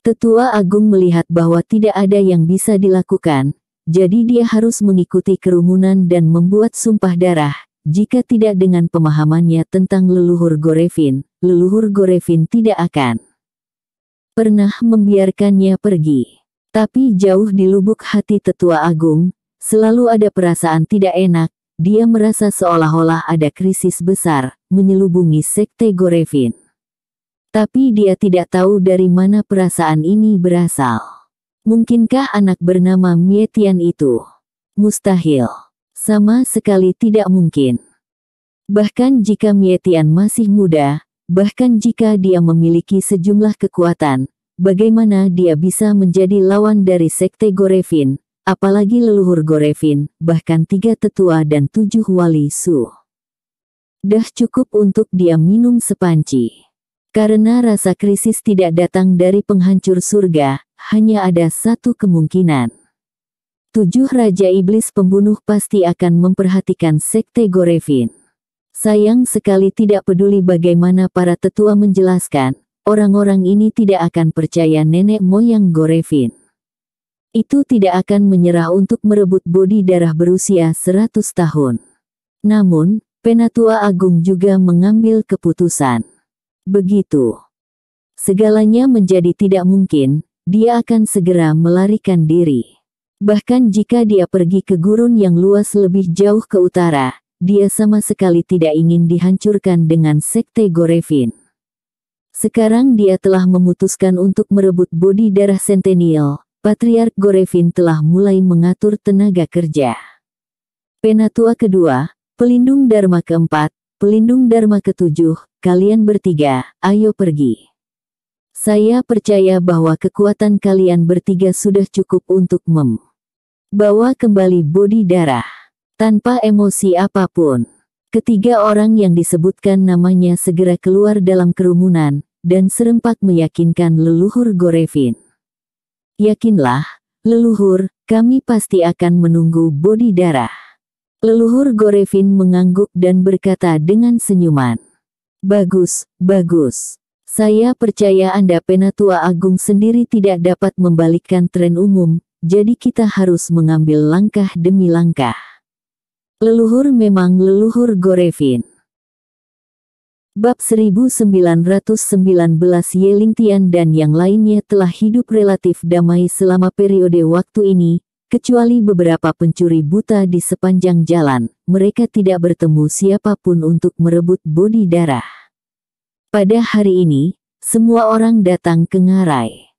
Tetua Agung melihat bahwa tidak ada yang bisa dilakukan, jadi dia harus mengikuti kerumunan dan membuat sumpah darah, jika tidak dengan pemahamannya tentang leluhur Gorevin, leluhur Gorevin tidak akan pernah membiarkannya pergi. Tapi jauh di lubuk hati tetua agung, selalu ada perasaan tidak enak, dia merasa seolah-olah ada krisis besar, menyelubungi sekte Gorevin. Tapi dia tidak tahu dari mana perasaan ini berasal. Mungkinkah anak bernama Mietian itu? Mustahil. Sama sekali tidak mungkin. Bahkan jika Mietian masih muda, Bahkan jika dia memiliki sejumlah kekuatan, bagaimana dia bisa menjadi lawan dari sekte Gorevin, apalagi leluhur Gorevin, bahkan tiga tetua dan tujuh wali su. Dah cukup untuk dia minum sepanci. Karena rasa krisis tidak datang dari penghancur surga, hanya ada satu kemungkinan. Tujuh Raja Iblis Pembunuh pasti akan memperhatikan Sekte Gorevin. Sayang sekali tidak peduli bagaimana para tetua menjelaskan, orang-orang ini tidak akan percaya nenek moyang Gorevin. Itu tidak akan menyerah untuk merebut bodi darah berusia 100 tahun. Namun, Penatua Agung juga mengambil keputusan. Begitu. Segalanya menjadi tidak mungkin, dia akan segera melarikan diri. Bahkan jika dia pergi ke gurun yang luas lebih jauh ke utara, dia sama sekali tidak ingin dihancurkan dengan sekte Gorevin. Sekarang dia telah memutuskan untuk merebut bodi darah Centennial. Patriark Gorevin telah mulai mengatur tenaga kerja. Penatua kedua, pelindung Dharma keempat, pelindung Dharma ketujuh, kalian bertiga, ayo pergi. Saya percaya bahwa kekuatan kalian bertiga sudah cukup untuk mem. Bawa kembali bodi darah. Tanpa emosi apapun, ketiga orang yang disebutkan namanya segera keluar dalam kerumunan, dan serempak meyakinkan leluhur Gorevin. Yakinlah, leluhur, kami pasti akan menunggu bodi darah. Leluhur Gorevin mengangguk dan berkata dengan senyuman. Bagus, bagus. Saya percaya Anda Penatua Agung sendiri tidak dapat membalikkan tren umum, jadi kita harus mengambil langkah demi langkah. Leluhur memang leluhur Gorevin. Bab 1919 Tian dan yang lainnya telah hidup relatif damai selama periode waktu ini, kecuali beberapa pencuri buta di sepanjang jalan, mereka tidak bertemu siapapun untuk merebut bodi darah. Pada hari ini, semua orang datang ke Ngarai.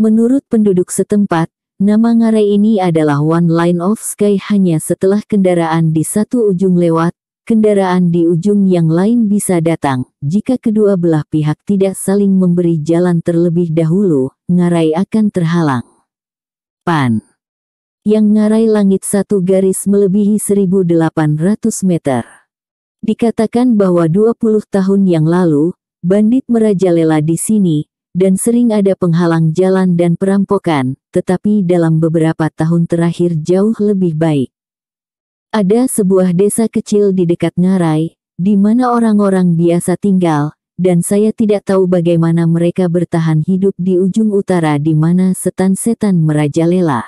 Menurut penduduk setempat, Nama ngarai ini adalah One Line of Sky hanya setelah kendaraan di satu ujung lewat, kendaraan di ujung yang lain bisa datang. Jika kedua belah pihak tidak saling memberi jalan terlebih dahulu, ngarai akan terhalang. Pan yang ngarai langit satu garis melebihi 1800 meter. Dikatakan bahwa 20 tahun yang lalu, bandit merajalela di sini, dan sering ada penghalang jalan dan perampokan, tetapi dalam beberapa tahun terakhir jauh lebih baik. Ada sebuah desa kecil di dekat Ngarai, di mana orang-orang biasa tinggal, dan saya tidak tahu bagaimana mereka bertahan hidup di ujung utara di mana setan-setan merajalela.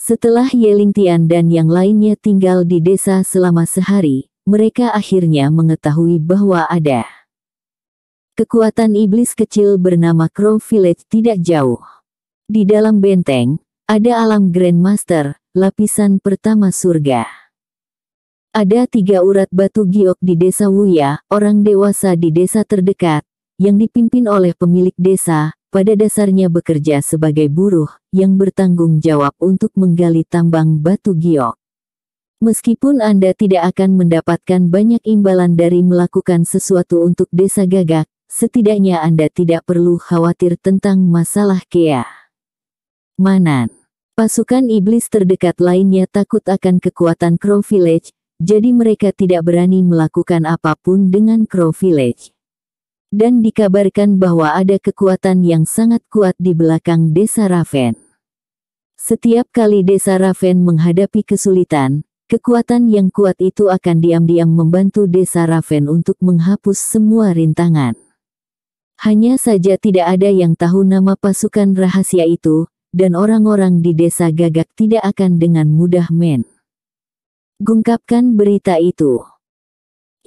Setelah Tian dan yang lainnya tinggal di desa selama sehari, mereka akhirnya mengetahui bahwa ada Kekuatan iblis kecil bernama Crow Village tidak jauh. Di dalam benteng, ada alam Grandmaster, lapisan pertama surga. Ada tiga urat batu giok di desa Wuya, orang dewasa di desa terdekat, yang dipimpin oleh pemilik desa, pada dasarnya bekerja sebagai buruh, yang bertanggung jawab untuk menggali tambang batu giok. Meskipun Anda tidak akan mendapatkan banyak imbalan dari melakukan sesuatu untuk desa gagak, setidaknya Anda tidak perlu khawatir tentang masalah Kea. Manan. Pasukan iblis terdekat lainnya takut akan kekuatan Crow Village, jadi mereka tidak berani melakukan apapun dengan Crow Village. Dan dikabarkan bahwa ada kekuatan yang sangat kuat di belakang desa Raven. Setiap kali desa Raven menghadapi kesulitan, kekuatan yang kuat itu akan diam-diam membantu desa Raven untuk menghapus semua rintangan. Hanya saja tidak ada yang tahu nama pasukan rahasia itu, dan orang-orang di desa gagak tidak akan dengan mudah men. Gungkapkan berita itu.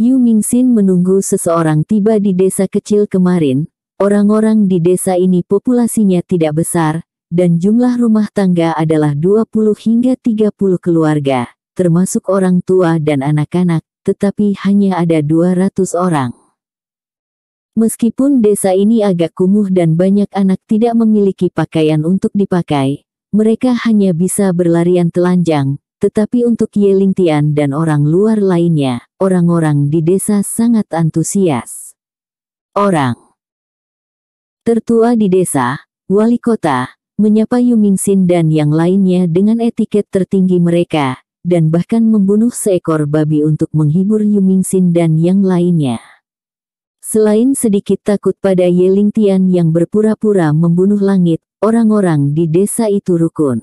Yu Mingxin menunggu seseorang tiba di desa kecil kemarin, orang-orang di desa ini populasinya tidak besar, dan jumlah rumah tangga adalah 20 hingga 30 keluarga, termasuk orang tua dan anak-anak, tetapi hanya ada 200 orang. Meskipun desa ini agak kumuh dan banyak anak tidak memiliki pakaian untuk dipakai, mereka hanya bisa berlarian telanjang, tetapi untuk Yeling Tian dan orang luar lainnya, orang-orang di desa sangat antusias. Orang tertua di desa, wali kota, menyapa Yumingsin dan yang lainnya dengan etiket tertinggi mereka, dan bahkan membunuh seekor babi untuk menghibur Yumingsin dan yang lainnya. Selain sedikit takut pada Yeling Tian yang berpura-pura membunuh langit, orang-orang di desa itu rukun.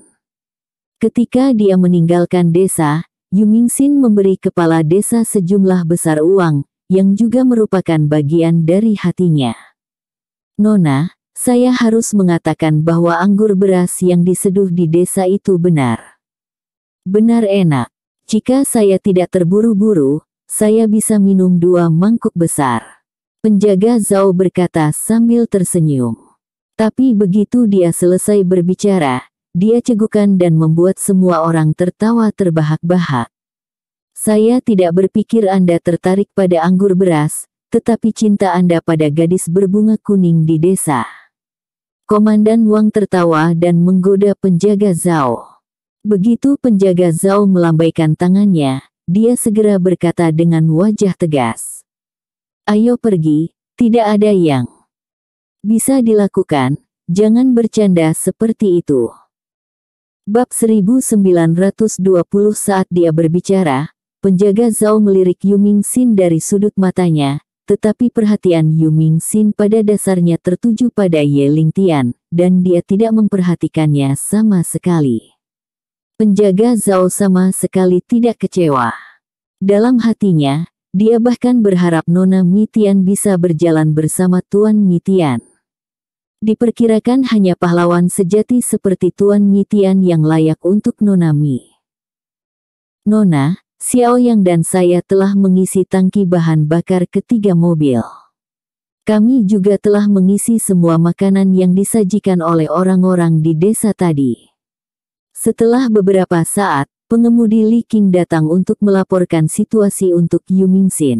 Ketika dia meninggalkan desa, Yu Mingxin memberi kepala desa sejumlah besar uang, yang juga merupakan bagian dari hatinya. Nona, saya harus mengatakan bahwa anggur beras yang diseduh di desa itu benar. Benar enak. Jika saya tidak terburu-buru, saya bisa minum dua mangkuk besar. Penjaga Zhao berkata sambil tersenyum. Tapi begitu dia selesai berbicara, dia cegukan dan membuat semua orang tertawa terbahak-bahak. Saya tidak berpikir Anda tertarik pada anggur beras, tetapi cinta Anda pada gadis berbunga kuning di desa. Komandan Wang tertawa dan menggoda penjaga Zhao. Begitu penjaga Zhao melambaikan tangannya, dia segera berkata dengan wajah tegas. Ayo pergi, tidak ada yang bisa dilakukan, jangan bercanda seperti itu. Bab 1920 saat dia berbicara, penjaga Zhao melirik Yuming Sin dari sudut matanya, tetapi perhatian Yuming Sin pada dasarnya tertuju pada Ye Ling Tian, dan dia tidak memperhatikannya sama sekali. Penjaga Zhao sama sekali tidak kecewa. Dalam hatinya, dia bahkan berharap Nona Mitian bisa berjalan bersama Tuan Mitian. Diperkirakan hanya pahlawan sejati seperti Tuan Mitian yang layak untuk Nona Mi. Nona, Xiao Yang dan saya telah mengisi tangki bahan bakar ketiga mobil. Kami juga telah mengisi semua makanan yang disajikan oleh orang-orang di desa tadi. Setelah beberapa saat, pengemudi Li King datang untuk melaporkan situasi untuk Yu Mingxin.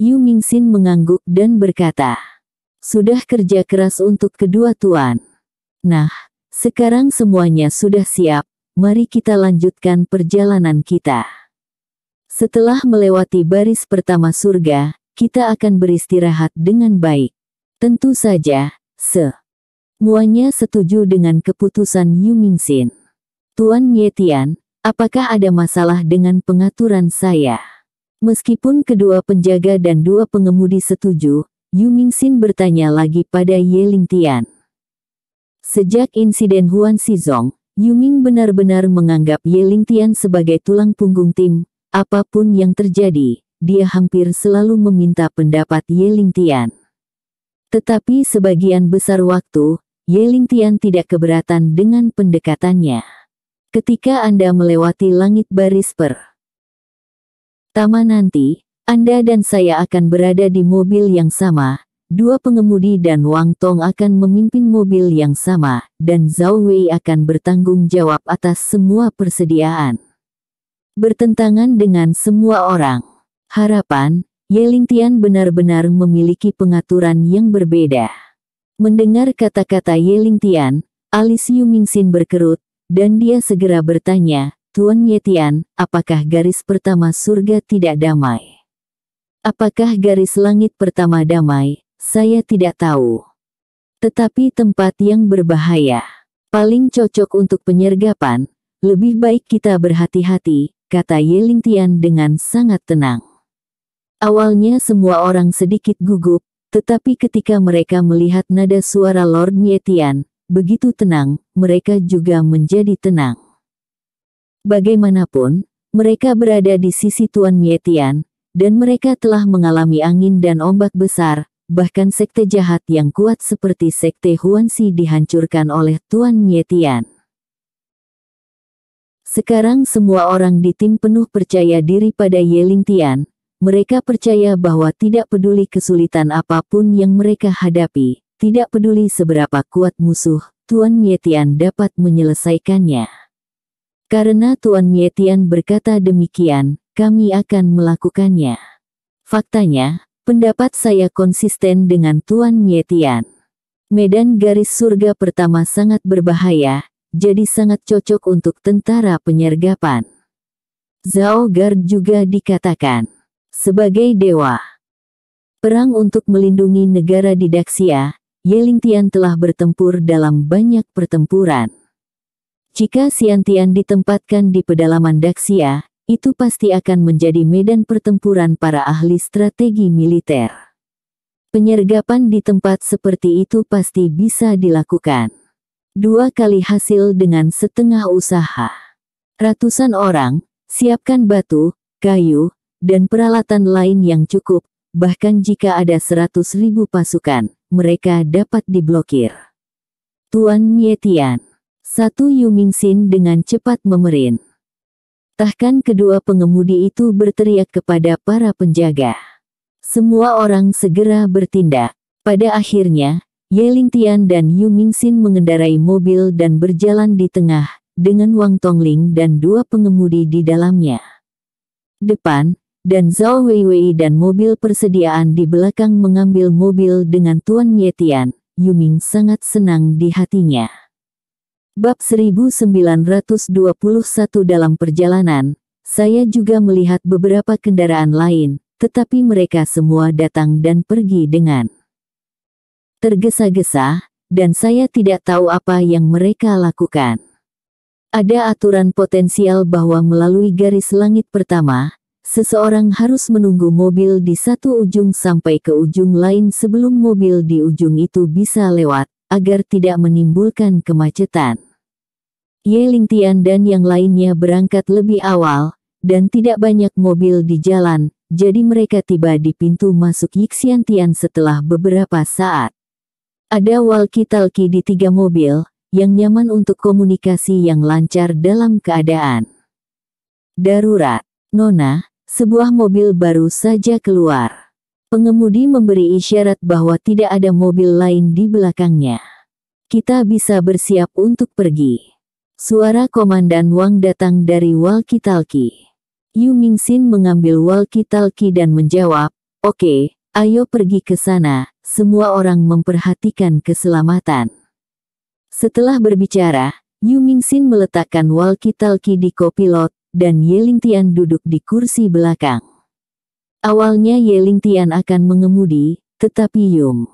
Yu Mingxin mengangguk dan berkata, Sudah kerja keras untuk kedua tuan. Nah, sekarang semuanya sudah siap, mari kita lanjutkan perjalanan kita. Setelah melewati baris pertama surga, kita akan beristirahat dengan baik. Tentu saja, se. Muanya setuju dengan keputusan Yu Mingxin. Tuan Mietian, Apakah ada masalah dengan pengaturan saya? Meskipun kedua penjaga dan dua pengemudi setuju, Yu Mingxin bertanya lagi pada Ye Lingtian. Sejak insiden Huan Xizong, Yu Ming benar-benar menganggap Ye Lingtian sebagai tulang punggung tim. Apapun yang terjadi, dia hampir selalu meminta pendapat Ye Lingtian. Tetapi sebagian besar waktu, Ye Lingtian tidak keberatan dengan pendekatannya ketika Anda melewati langit baris per Tama nanti, Anda dan saya akan berada di mobil yang sama, dua pengemudi dan Wang Tong akan memimpin mobil yang sama, dan Zhao Wei akan bertanggung jawab atas semua persediaan. Bertentangan dengan semua orang. Harapan, Ling Tian benar-benar memiliki pengaturan yang berbeda. Mendengar kata-kata Ling Tian, alis Yu Mingxin berkerut, dan dia segera bertanya, Tuan Yetian, apakah garis pertama surga tidak damai? Apakah garis langit pertama damai? Saya tidak tahu. Tetapi tempat yang berbahaya. Paling cocok untuk penyergapan, lebih baik kita berhati-hati, kata Yeling Tian dengan sangat tenang. Awalnya semua orang sedikit gugup, tetapi ketika mereka melihat nada suara Lord Yetian begitu tenang, mereka juga menjadi tenang. Bagaimanapun, mereka berada di sisi Tuan Mietian, dan mereka telah mengalami angin dan ombak besar, bahkan sekte jahat yang kuat seperti sekte Huansi dihancurkan oleh Tuan Mietian. Sekarang semua orang di tim penuh percaya diri pada Yeling Tian, mereka percaya bahwa tidak peduli kesulitan apapun yang mereka hadapi, tidak peduli seberapa kuat musuh, Tuan Mietian dapat menyelesaikannya. Karena Tuan Mietian berkata demikian, kami akan melakukannya. Faktanya, pendapat saya konsisten dengan Tuan Mietian. Medan garis surga pertama sangat berbahaya, jadi sangat cocok untuk tentara penyergapan. Zhao Gard juga dikatakan sebagai dewa. Perang untuk melindungi negara Didaksia, Yeling Tian telah bertempur dalam banyak pertempuran. Jika Xian Tian ditempatkan di pedalaman Daxia, itu pasti akan menjadi medan pertempuran para ahli strategi militer. Penyergapan di tempat seperti itu pasti bisa dilakukan. Dua kali hasil dengan setengah usaha. Ratusan orang, siapkan batu, kayu, dan peralatan lain yang cukup, Bahkan jika ada seratus ribu pasukan, mereka dapat diblokir. Tuan Mietian, satu Yumingsin dengan cepat memerin. Tahkan kedua pengemudi itu berteriak kepada para penjaga. Semua orang segera bertindak. Pada akhirnya, Ling Tian dan Yu Mingxin mengendarai mobil dan berjalan di tengah, dengan Wang Tongling dan dua pengemudi di dalamnya. Depan, dan Zhao Weiwei dan mobil persediaan di belakang mengambil mobil dengan Tuan Yetian, Yuming sangat senang di hatinya. Bab 1921 dalam perjalanan, saya juga melihat beberapa kendaraan lain, tetapi mereka semua datang dan pergi dengan tergesa-gesa, dan saya tidak tahu apa yang mereka lakukan. Ada aturan potensial bahwa melalui garis langit pertama, seseorang harus menunggu mobil di satu ujung sampai ke ujung lain sebelum mobil di ujung itu bisa lewat, agar tidak menimbulkan kemacetan. Ye Lingtian dan yang lainnya berangkat lebih awal, dan tidak banyak mobil di jalan, jadi mereka tiba di pintu masuk Yixiantian setelah beberapa saat. Ada walkie-talkie di tiga mobil, yang nyaman untuk komunikasi yang lancar dalam keadaan darurat. Nona, sebuah mobil baru saja keluar. Pengemudi memberi isyarat bahwa tidak ada mobil lain di belakangnya. Kita bisa bersiap untuk pergi. Suara Komandan Wang datang dari walkie-talkie. Yu Mingxin mengambil walkie-talkie dan menjawab, Oke, okay, ayo pergi ke sana, semua orang memperhatikan keselamatan. Setelah berbicara, Yu Mingxin meletakkan walkie-talkie di kopilot, dan Yeling Tian duduk di kursi belakang. Awalnya Yeling Tian akan mengemudi, tetapi Yum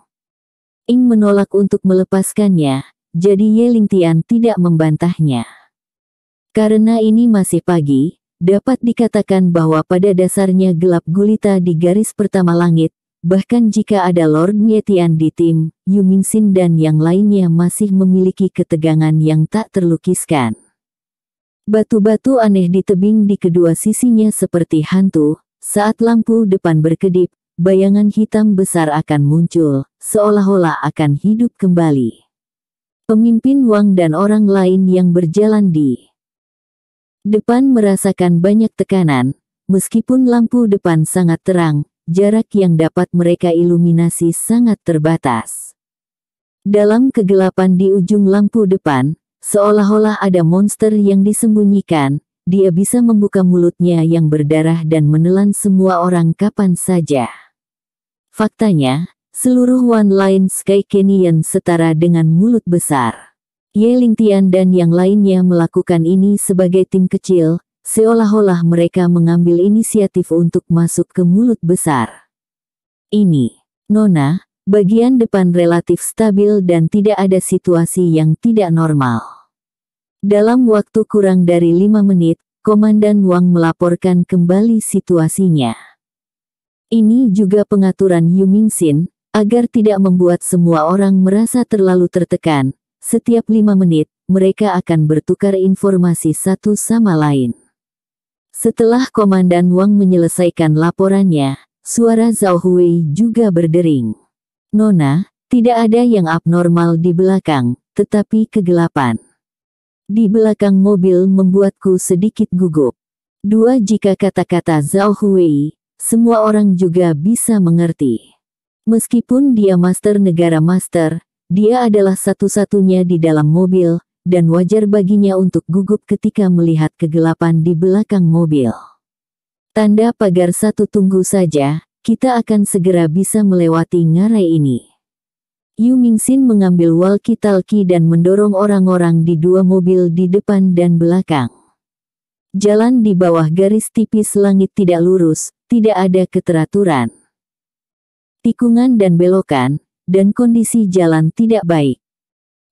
Ing menolak untuk melepaskannya, jadi Yeling Tian tidak membantahnya. Karena ini masih pagi, dapat dikatakan bahwa pada dasarnya gelap gulita di garis pertama langit, bahkan jika ada Lord Nyetian di tim, Yumingsin dan yang lainnya masih memiliki ketegangan yang tak terlukiskan. Batu-batu aneh di tebing di kedua sisinya seperti hantu, saat lampu depan berkedip, bayangan hitam besar akan muncul, seolah-olah akan hidup kembali. Pemimpin Wang dan orang lain yang berjalan di depan merasakan banyak tekanan, meskipun lampu depan sangat terang, jarak yang dapat mereka iluminasi sangat terbatas. Dalam kegelapan di ujung lampu depan, Seolah-olah ada monster yang disembunyikan, dia bisa membuka mulutnya yang berdarah dan menelan semua orang kapan saja. Faktanya, seluruh wan lain Sky Canyon setara dengan mulut besar. Ye Lingtian dan yang lainnya melakukan ini sebagai tim kecil, seolah-olah mereka mengambil inisiatif untuk masuk ke mulut besar. Ini, Nona, Bagian depan relatif stabil dan tidak ada situasi yang tidak normal. Dalam waktu kurang dari lima menit, Komandan Wang melaporkan kembali situasinya. Ini juga pengaturan Yu Mingxin, agar tidak membuat semua orang merasa terlalu tertekan. Setiap lima menit, mereka akan bertukar informasi satu sama lain. Setelah Komandan Wang menyelesaikan laporannya, suara Zhao Hui juga berdering. Nona, tidak ada yang abnormal di belakang, tetapi kegelapan. Di belakang mobil membuatku sedikit gugup. Dua jika kata-kata Zhao Hui, semua orang juga bisa mengerti. Meskipun dia master negara master, dia adalah satu-satunya di dalam mobil, dan wajar baginya untuk gugup ketika melihat kegelapan di belakang mobil. Tanda pagar satu tunggu saja, kita akan segera bisa melewati ngarai ini. Yu Mingxin mengambil walkie-talkie dan mendorong orang-orang di dua mobil di depan dan belakang. Jalan di bawah garis tipis langit tidak lurus, tidak ada keteraturan. Tikungan dan belokan, dan kondisi jalan tidak baik.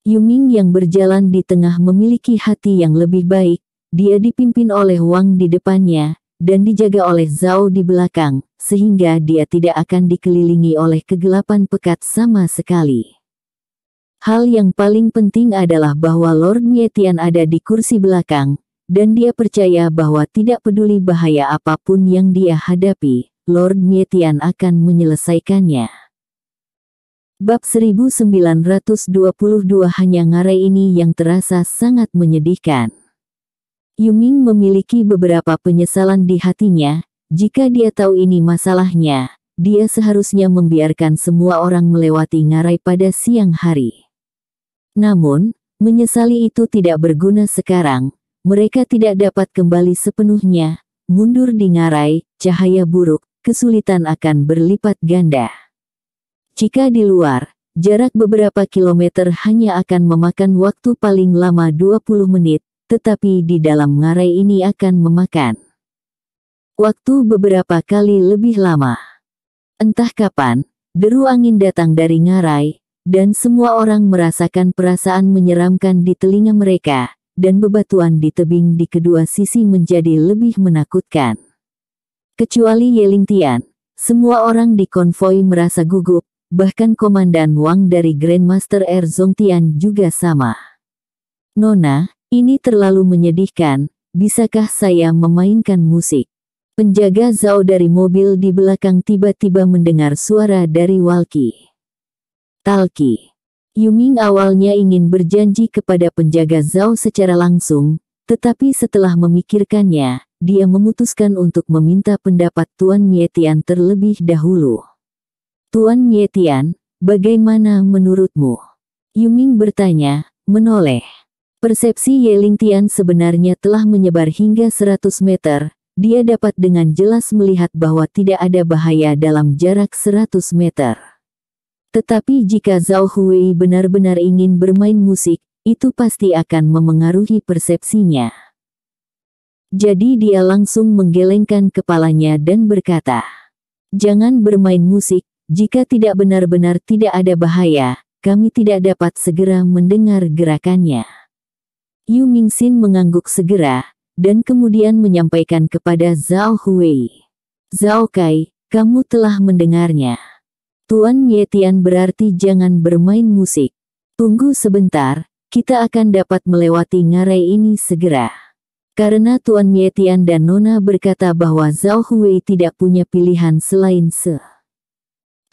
Yu Ming yang berjalan di tengah memiliki hati yang lebih baik, dia dipimpin oleh Wang di depannya, dan dijaga oleh Zhao di belakang, sehingga dia tidak akan dikelilingi oleh kegelapan pekat sama sekali. Hal yang paling penting adalah bahwa Lord Nietian ada di kursi belakang, dan dia percaya bahwa tidak peduli bahaya apapun yang dia hadapi, Lord Nietian akan menyelesaikannya. Bab 1922 hanya ngarai ini yang terasa sangat menyedihkan. Yuming memiliki beberapa penyesalan di hatinya, jika dia tahu ini masalahnya, dia seharusnya membiarkan semua orang melewati ngarai pada siang hari. Namun, menyesali itu tidak berguna sekarang, mereka tidak dapat kembali sepenuhnya, mundur di ngarai, cahaya buruk, kesulitan akan berlipat ganda. Jika di luar, jarak beberapa kilometer hanya akan memakan waktu paling lama 20 menit, tetapi di dalam ngarai ini akan memakan waktu beberapa kali lebih lama. Entah kapan, deru angin datang dari ngarai, dan semua orang merasakan perasaan menyeramkan di telinga mereka, dan bebatuan di tebing di kedua sisi menjadi lebih menakutkan. Kecuali Yeling Tian, semua orang di konvoi merasa gugup, bahkan Komandan Wang dari Grandmaster Erzongtian Tian juga sama. Nona, ini terlalu menyedihkan, bisakah saya memainkan musik? Penjaga Zhao dari mobil di belakang tiba-tiba mendengar suara dari Walki. Talki. Yuming awalnya ingin berjanji kepada penjaga Zhao secara langsung, tetapi setelah memikirkannya, dia memutuskan untuk meminta pendapat Tuan Mietian terlebih dahulu. Tuan Mietian, bagaimana menurutmu? Yuming bertanya, menoleh. Persepsi Ye Ling Tian sebenarnya telah menyebar hingga 100 meter. Dia dapat dengan jelas melihat bahwa tidak ada bahaya dalam jarak 100 meter. Tetapi jika Zhao Hui benar-benar ingin bermain musik, itu pasti akan memengaruhi persepsinya. Jadi dia langsung menggelengkan kepalanya dan berkata, Jangan bermain musik, jika tidak benar-benar tidak ada bahaya, kami tidak dapat segera mendengar gerakannya. Yu Mingxin mengangguk segera, dan kemudian menyampaikan kepada Zhao Hui. Zhao Kai, kamu telah mendengarnya. Tuan Yetian berarti jangan bermain musik. Tunggu sebentar, kita akan dapat melewati ngarai ini segera. Karena Tuan Yetian dan Nona berkata bahwa Zhao Hui tidak punya pilihan selain se.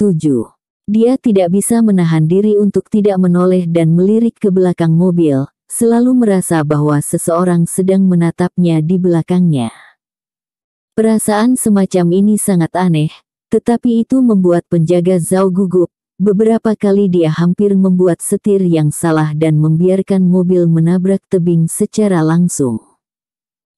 7. Dia tidak bisa menahan diri untuk tidak menoleh dan melirik ke belakang mobil, selalu merasa bahwa seseorang sedang menatapnya di belakangnya. Perasaan semacam ini sangat aneh, tetapi itu membuat penjaga Zhao gugup. Beberapa kali dia hampir membuat setir yang salah dan membiarkan mobil menabrak tebing secara langsung.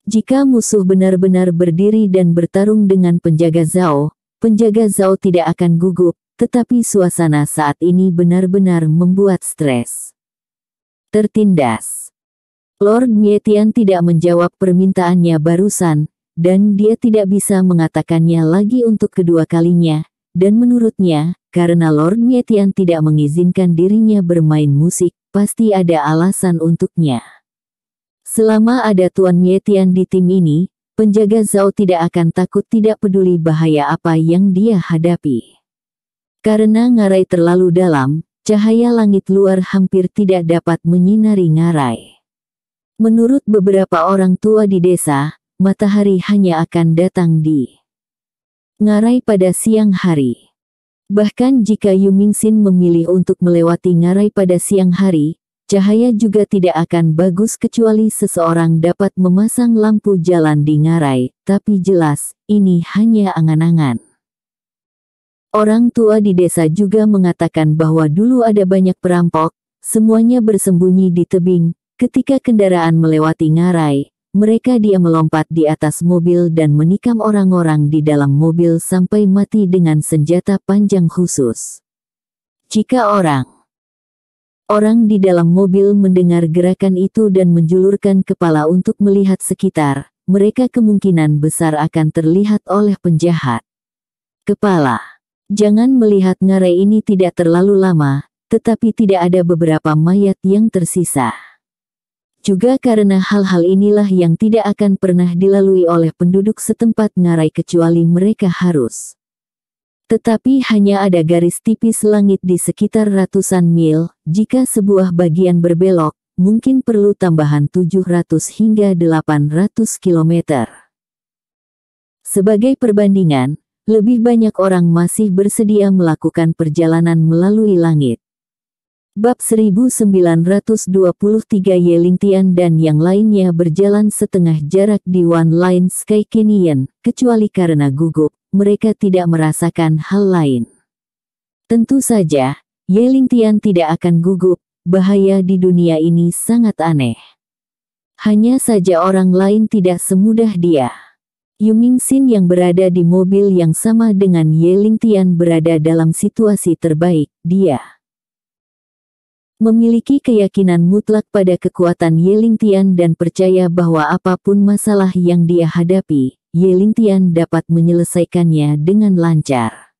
Jika musuh benar-benar berdiri dan bertarung dengan penjaga Zhao, penjaga Zhao tidak akan gugup, tetapi suasana saat ini benar-benar membuat stres tertindas. Lord Nyetian tidak menjawab permintaannya barusan, dan dia tidak bisa mengatakannya lagi untuk kedua kalinya, dan menurutnya, karena Lord Nyetian tidak mengizinkan dirinya bermain musik, pasti ada alasan untuknya. Selama ada Tuan Nyetian di tim ini, penjaga Zhao tidak akan takut tidak peduli bahaya apa yang dia hadapi. Karena ngarai terlalu dalam, Cahaya langit luar hampir tidak dapat menyinari ngarai. Menurut beberapa orang tua di desa, matahari hanya akan datang di ngarai pada siang hari. Bahkan jika Yu Mingxin memilih untuk melewati ngarai pada siang hari, cahaya juga tidak akan bagus kecuali seseorang dapat memasang lampu jalan di ngarai, tapi jelas, ini hanya angan-angan. Orang tua di desa juga mengatakan bahwa dulu ada banyak perampok, semuanya bersembunyi di tebing. Ketika kendaraan melewati ngarai, mereka dia melompat di atas mobil dan menikam orang-orang di dalam mobil sampai mati dengan senjata panjang khusus. Jika orang Orang di dalam mobil mendengar gerakan itu dan menjulurkan kepala untuk melihat sekitar, mereka kemungkinan besar akan terlihat oleh penjahat. Kepala Jangan melihat ngare ini tidak terlalu lama, tetapi tidak ada beberapa mayat yang tersisa. Juga karena hal-hal inilah yang tidak akan pernah dilalui oleh penduduk setempat ngarai kecuali mereka harus. Tetapi hanya ada garis tipis langit di sekitar ratusan mil, jika sebuah bagian berbelok, mungkin perlu tambahan 700 hingga 800 kilometer. Sebagai perbandingan, lebih banyak orang masih bersedia melakukan perjalanan melalui langit. Bab 1923 Yelingtian dan yang lainnya berjalan setengah jarak di One Line Sky Canyon, kecuali karena gugup, mereka tidak merasakan hal lain. Tentu saja, Yelingtian tidak akan gugup, bahaya di dunia ini sangat aneh. Hanya saja orang lain tidak semudah dia. Yu Mingxin yang berada di mobil yang sama dengan Ye Lingtian berada dalam situasi terbaik, dia memiliki keyakinan mutlak pada kekuatan Ye Lingtian dan percaya bahwa apapun masalah yang dia hadapi, Ye Lingtian dapat menyelesaikannya dengan lancar.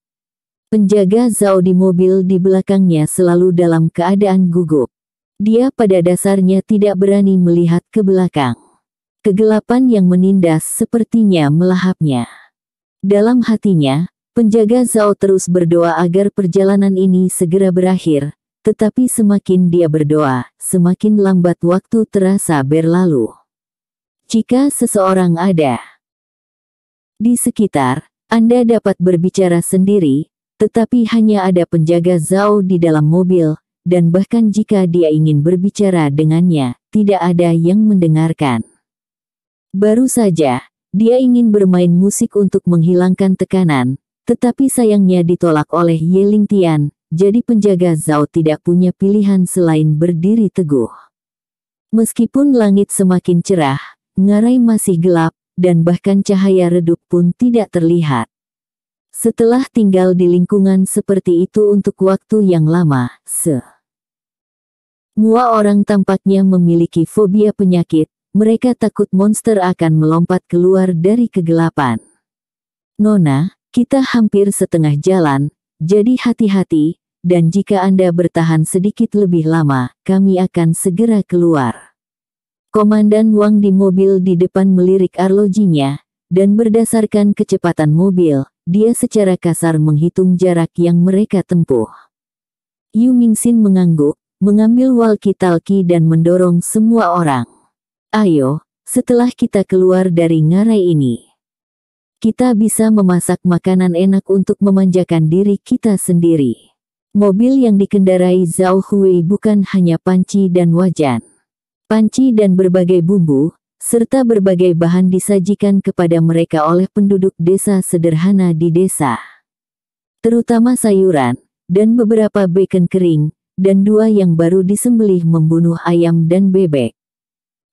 Penjaga Zhao di mobil di belakangnya selalu dalam keadaan gugup. Dia pada dasarnya tidak berani melihat ke belakang. Kegelapan yang menindas sepertinya melahapnya. Dalam hatinya, penjaga Zhao terus berdoa agar perjalanan ini segera berakhir, tetapi semakin dia berdoa, semakin lambat waktu terasa berlalu. Jika seseorang ada di sekitar, Anda dapat berbicara sendiri, tetapi hanya ada penjaga Zhao di dalam mobil, dan bahkan jika dia ingin berbicara dengannya, tidak ada yang mendengarkan. Baru saja, dia ingin bermain musik untuk menghilangkan tekanan, tetapi sayangnya ditolak oleh Ling Tian, jadi penjaga Zhao tidak punya pilihan selain berdiri teguh. Meskipun langit semakin cerah, ngarai masih gelap, dan bahkan cahaya redup pun tidak terlihat. Setelah tinggal di lingkungan seperti itu untuk waktu yang lama, se. Mua orang tampaknya memiliki fobia penyakit, mereka takut monster akan melompat keluar dari kegelapan. Nona, kita hampir setengah jalan, jadi hati-hati, dan jika Anda bertahan sedikit lebih lama, kami akan segera keluar. Komandan Wang di mobil di depan melirik arlojinya, dan berdasarkan kecepatan mobil, dia secara kasar menghitung jarak yang mereka tempuh. Yu Mingxin mengangguk, mengambil walkie-talkie dan mendorong semua orang. Ayo, setelah kita keluar dari ngarai ini, kita bisa memasak makanan enak untuk memanjakan diri kita sendiri. Mobil yang dikendarai Zhao Hui bukan hanya panci dan wajan. Panci dan berbagai bumbu, serta berbagai bahan disajikan kepada mereka oleh penduduk desa sederhana di desa. Terutama sayuran, dan beberapa bacon kering, dan dua yang baru disembelih membunuh ayam dan bebek.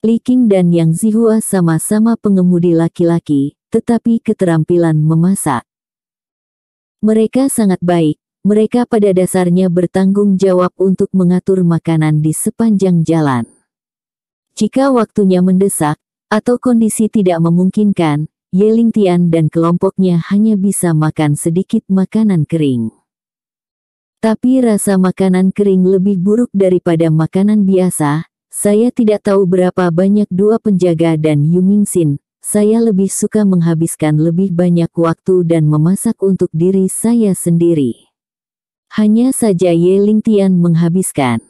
Li Qing dan Yang Zihua sama-sama pengemudi laki-laki, tetapi keterampilan memasak. Mereka sangat baik, mereka pada dasarnya bertanggung jawab untuk mengatur makanan di sepanjang jalan. Jika waktunya mendesak, atau kondisi tidak memungkinkan, Ling Tian dan kelompoknya hanya bisa makan sedikit makanan kering. Tapi rasa makanan kering lebih buruk daripada makanan biasa, saya tidak tahu berapa banyak dua penjaga dan Yu Mingxin. Saya lebih suka menghabiskan lebih banyak waktu dan memasak untuk diri saya sendiri. Hanya saja Ye Lingtian menghabiskan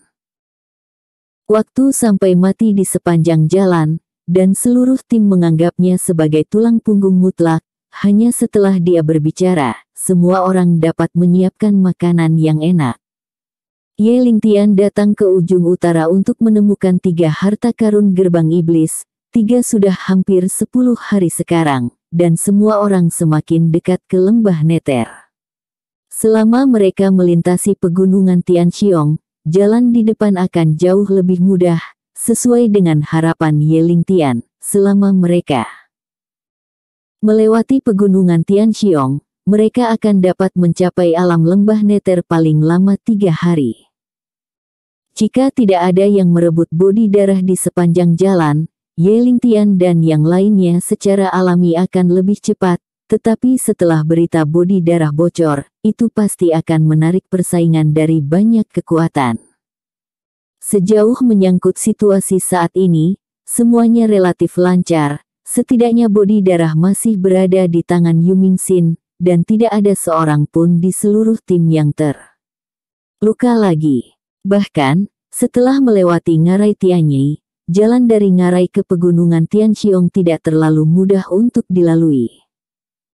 waktu sampai mati di sepanjang jalan, dan seluruh tim menganggapnya sebagai tulang punggung mutlak, hanya setelah dia berbicara, semua orang dapat menyiapkan makanan yang enak. Ye Tian datang ke ujung utara untuk menemukan tiga harta karun gerbang iblis, tiga sudah hampir sepuluh hari sekarang, dan semua orang semakin dekat ke lembah Neter. Selama mereka melintasi pegunungan Tian Xiong, jalan di depan akan jauh lebih mudah, sesuai dengan harapan Ye Tian, selama mereka melewati pegunungan Tian Xiong, mereka akan dapat mencapai alam lembah neter paling lama tiga hari. Jika tidak ada yang merebut bodi darah di sepanjang jalan, Ling Tian dan yang lainnya secara alami akan lebih cepat, tetapi setelah berita bodi darah bocor, itu pasti akan menarik persaingan dari banyak kekuatan. Sejauh menyangkut situasi saat ini, semuanya relatif lancar, setidaknya bodi darah masih berada di tangan Ming Xin, dan tidak ada seorang pun di seluruh tim yang terluka lagi. Bahkan, setelah melewati Ngarai Tianyi, jalan dari Ngarai ke pegunungan Tianxiong tidak terlalu mudah untuk dilalui.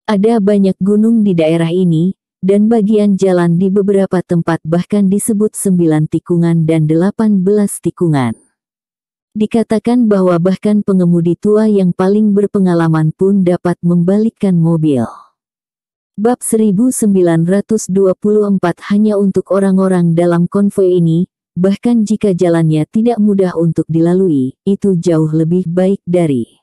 Ada banyak gunung di daerah ini, dan bagian jalan di beberapa tempat bahkan disebut sembilan tikungan dan delapan belas tikungan. Dikatakan bahwa bahkan pengemudi tua yang paling berpengalaman pun dapat membalikkan mobil. Bab 1924 hanya untuk orang-orang dalam konvoi ini, bahkan jika jalannya tidak mudah untuk dilalui, itu jauh lebih baik dari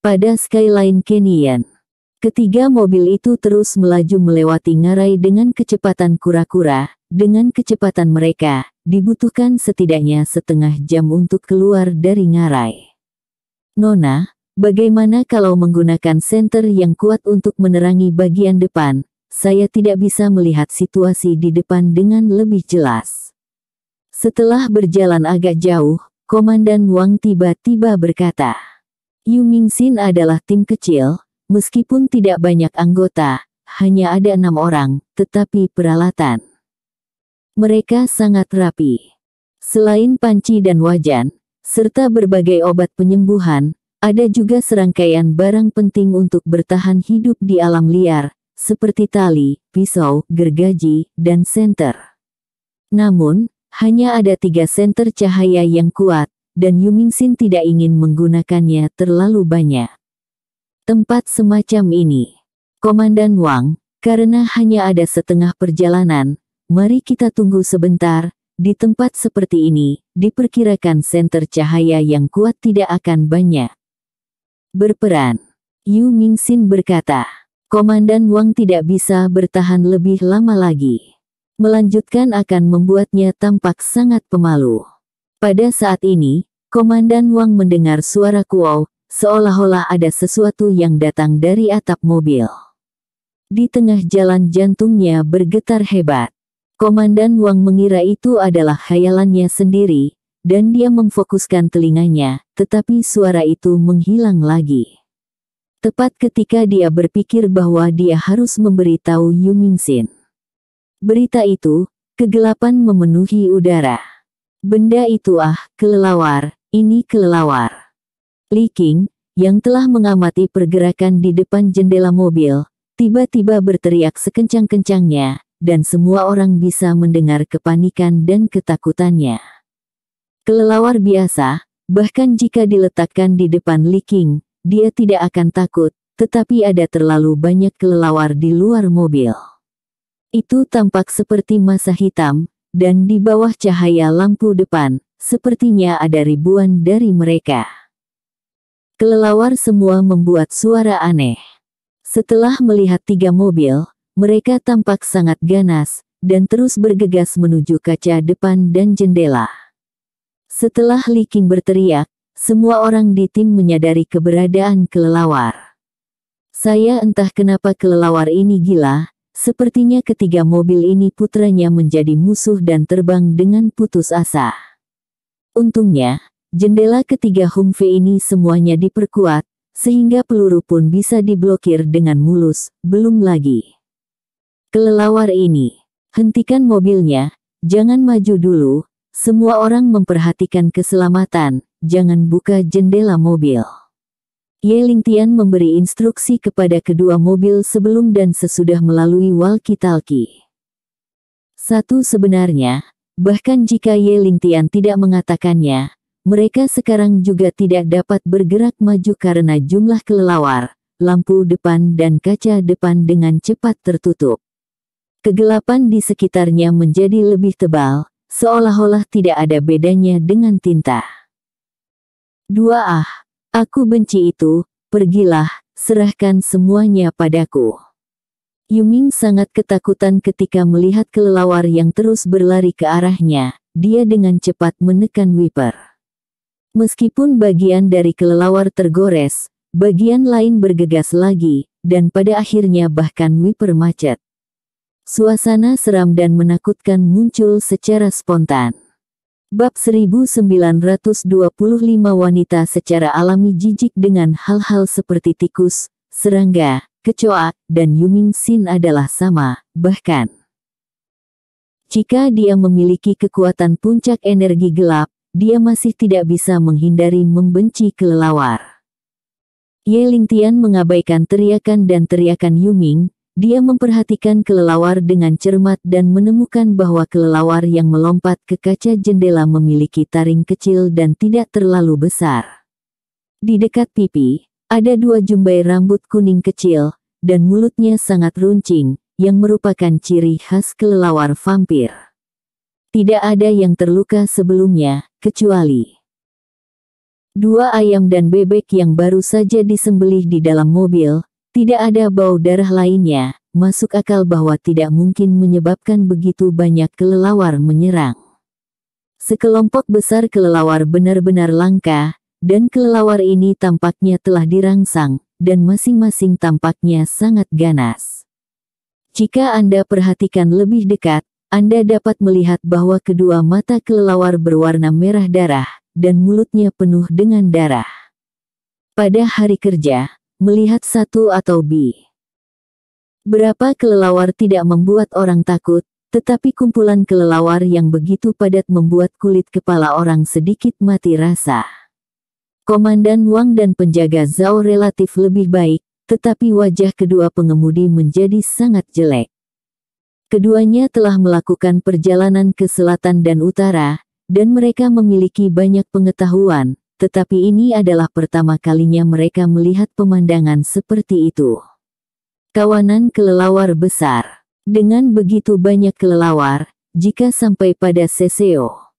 pada skyline Kenyan. Ketiga mobil itu terus melaju melewati ngarai dengan kecepatan kura-kura. Dengan kecepatan mereka, dibutuhkan setidaknya setengah jam untuk keluar dari ngarai. Nona, Bagaimana kalau menggunakan senter yang kuat untuk menerangi bagian depan? Saya tidak bisa melihat situasi di depan dengan lebih jelas. Setelah berjalan agak jauh, Komandan Wang tiba-tiba berkata, Yu Mingxin adalah tim kecil, meskipun tidak banyak anggota, hanya ada enam orang, tetapi peralatan. Mereka sangat rapi. Selain panci dan wajan, serta berbagai obat penyembuhan, ada juga serangkaian barang penting untuk bertahan hidup di alam liar, seperti tali, pisau, gergaji, dan senter. Namun, hanya ada tiga senter cahaya yang kuat, dan Yumingsin tidak ingin menggunakannya terlalu banyak. Tempat semacam ini. Komandan Wang, karena hanya ada setengah perjalanan, mari kita tunggu sebentar, di tempat seperti ini, diperkirakan senter cahaya yang kuat tidak akan banyak. Berperan. Yu Mingxin berkata, Komandan Wang tidak bisa bertahan lebih lama lagi. Melanjutkan akan membuatnya tampak sangat pemalu. Pada saat ini, Komandan Wang mendengar suara Kuo, seolah-olah ada sesuatu yang datang dari atap mobil. Di tengah jalan jantungnya bergetar hebat. Komandan Wang mengira itu adalah khayalannya sendiri, dan dia memfokuskan telinganya, tetapi suara itu menghilang lagi. Tepat ketika dia berpikir bahwa dia harus memberitahu Yu Mingxin. Berita itu, kegelapan memenuhi udara. Benda itu ah, kelelawar, ini kelelawar. Li Qing yang telah mengamati pergerakan di depan jendela mobil, tiba-tiba berteriak sekencang-kencangnya, dan semua orang bisa mendengar kepanikan dan ketakutannya. Kelelawar biasa, bahkan jika diletakkan di depan Qing, dia tidak akan takut, tetapi ada terlalu banyak kelelawar di luar mobil. Itu tampak seperti masa hitam, dan di bawah cahaya lampu depan, sepertinya ada ribuan dari mereka. Kelelawar semua membuat suara aneh. Setelah melihat tiga mobil, mereka tampak sangat ganas, dan terus bergegas menuju kaca depan dan jendela. Setelah Li Qing berteriak, semua orang di tim menyadari keberadaan kelelawar. Saya entah kenapa kelelawar ini gila, sepertinya ketiga mobil ini putranya menjadi musuh dan terbang dengan putus asa. Untungnya, jendela ketiga Humvee ini semuanya diperkuat, sehingga peluru pun bisa diblokir dengan mulus, belum lagi. Kelelawar ini, hentikan mobilnya, jangan maju dulu, semua orang memperhatikan keselamatan, jangan buka jendela mobil. Ye Lingtian memberi instruksi kepada kedua mobil sebelum dan sesudah melalui walkie-talkie. Satu sebenarnya, bahkan jika Ye Lingtian tidak mengatakannya, mereka sekarang juga tidak dapat bergerak maju karena jumlah kelelawar, lampu depan dan kaca depan dengan cepat tertutup. Kegelapan di sekitarnya menjadi lebih tebal, seolah-olah tidak ada bedanya dengan tinta. Dua ah, aku benci itu, pergilah, serahkan semuanya padaku. Yuming sangat ketakutan ketika melihat kelelawar yang terus berlari ke arahnya, dia dengan cepat menekan wiper. Meskipun bagian dari kelelawar tergores, bagian lain bergegas lagi, dan pada akhirnya bahkan wiper macet. Suasana seram dan menakutkan muncul secara spontan. Bab 1925 wanita secara alami jijik dengan hal-hal seperti tikus, serangga, kecoa, dan Yuming Sin adalah sama, bahkan. Jika dia memiliki kekuatan puncak energi gelap, dia masih tidak bisa menghindari membenci kelelawar. Ye Lingtian mengabaikan teriakan dan teriakan Yuming, dia memperhatikan kelelawar dengan cermat dan menemukan bahwa kelelawar yang melompat ke kaca jendela memiliki taring kecil dan tidak terlalu besar. Di dekat pipi, ada dua jumbai rambut kuning kecil, dan mulutnya sangat runcing, yang merupakan ciri khas kelelawar vampir. Tidak ada yang terluka sebelumnya, kecuali dua ayam dan bebek yang baru saja disembelih di dalam mobil, tidak ada bau darah lainnya, masuk akal bahwa tidak mungkin menyebabkan begitu banyak kelelawar menyerang. Sekelompok besar kelelawar benar-benar langka, dan kelelawar ini tampaknya telah dirangsang, dan masing-masing tampaknya sangat ganas. Jika Anda perhatikan lebih dekat, Anda dapat melihat bahwa kedua mata kelelawar berwarna merah darah, dan mulutnya penuh dengan darah. Pada hari kerja, melihat satu atau bi. Berapa kelelawar tidak membuat orang takut, tetapi kumpulan kelelawar yang begitu padat membuat kulit kepala orang sedikit mati rasa. Komandan Wang dan penjaga Zhao relatif lebih baik, tetapi wajah kedua pengemudi menjadi sangat jelek. Keduanya telah melakukan perjalanan ke selatan dan utara, dan mereka memiliki banyak pengetahuan, tetapi ini adalah pertama kalinya mereka melihat pemandangan seperti itu. Kawanan kelelawar besar. Dengan begitu banyak kelelawar, jika sampai pada Seseo.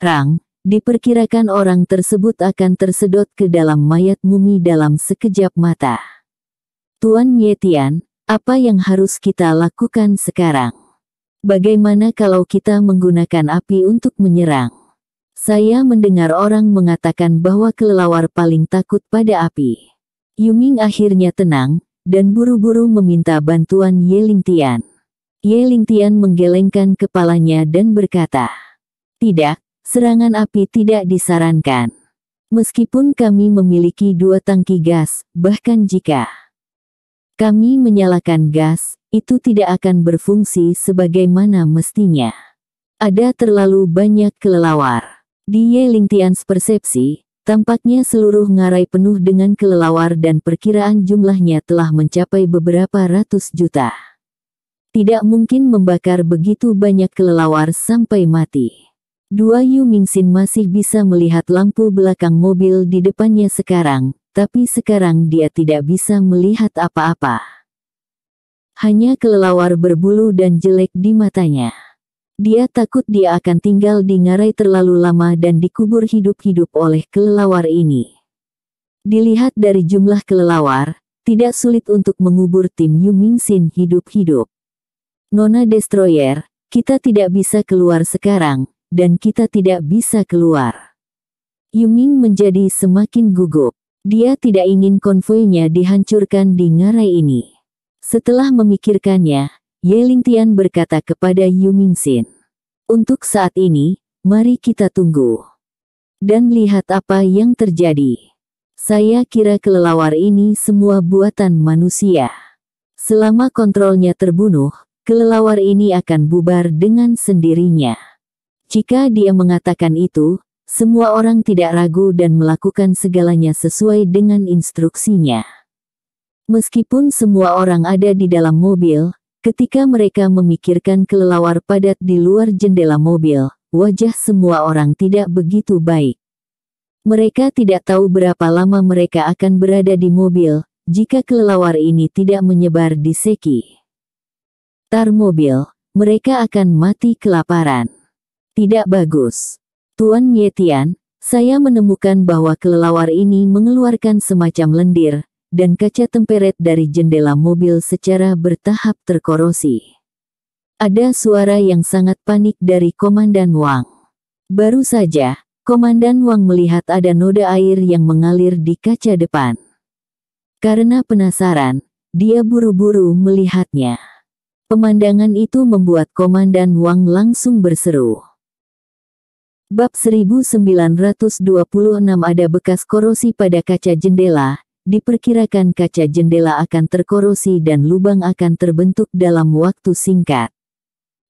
Rang, diperkirakan orang tersebut akan tersedot ke dalam mayat mumi dalam sekejap mata. Tuan Yetian, apa yang harus kita lakukan sekarang? Bagaimana kalau kita menggunakan api untuk menyerang? Saya mendengar orang mengatakan bahwa kelelawar paling takut pada api. Yuming akhirnya tenang, dan buru-buru meminta bantuan Ye Tian. Ye Tian menggelengkan kepalanya dan berkata, Tidak, serangan api tidak disarankan. Meskipun kami memiliki dua tangki gas, bahkan jika kami menyalakan gas, itu tidak akan berfungsi sebagaimana mestinya. Ada terlalu banyak kelelawar. Di Yelingtians persepsi, tampaknya seluruh ngarai penuh dengan kelelawar dan perkiraan jumlahnya telah mencapai beberapa ratus juta. Tidak mungkin membakar begitu banyak kelelawar sampai mati. Dua Yu Mingsin masih bisa melihat lampu belakang mobil di depannya sekarang, tapi sekarang dia tidak bisa melihat apa-apa. Hanya kelelawar berbulu dan jelek di matanya. Dia takut dia akan tinggal di ngarai terlalu lama dan dikubur hidup-hidup oleh kelelawar ini. Dilihat dari jumlah kelelawar, tidak sulit untuk mengubur tim Yu Mingxin hidup-hidup. Nona Destroyer, kita tidak bisa keluar sekarang, dan kita tidak bisa keluar. Yu Ming menjadi semakin gugup. Dia tidak ingin konvoinya dihancurkan di ngarai ini. Setelah memikirkannya, Ye Lingtian berkata kepada Yu Xin. Untuk saat ini, mari kita tunggu. Dan lihat apa yang terjadi. Saya kira kelelawar ini semua buatan manusia. Selama kontrolnya terbunuh, kelelawar ini akan bubar dengan sendirinya. Jika dia mengatakan itu, semua orang tidak ragu dan melakukan segalanya sesuai dengan instruksinya. Meskipun semua orang ada di dalam mobil, Ketika mereka memikirkan kelelawar padat di luar jendela mobil, wajah semua orang tidak begitu baik. Mereka tidak tahu berapa lama mereka akan berada di mobil, jika kelelawar ini tidak menyebar di Seki. Tar mobil, mereka akan mati kelaparan. Tidak bagus. Tuan Yetian, saya menemukan bahwa kelelawar ini mengeluarkan semacam lendir, dan kaca temperet dari jendela mobil secara bertahap terkorosi. Ada suara yang sangat panik dari Komandan Wang. Baru saja, Komandan Wang melihat ada noda air yang mengalir di kaca depan. Karena penasaran, dia buru-buru melihatnya. Pemandangan itu membuat Komandan Wang langsung berseru. Bab 1926 ada bekas korosi pada kaca jendela, diperkirakan kaca jendela akan terkorosi dan lubang akan terbentuk dalam waktu singkat.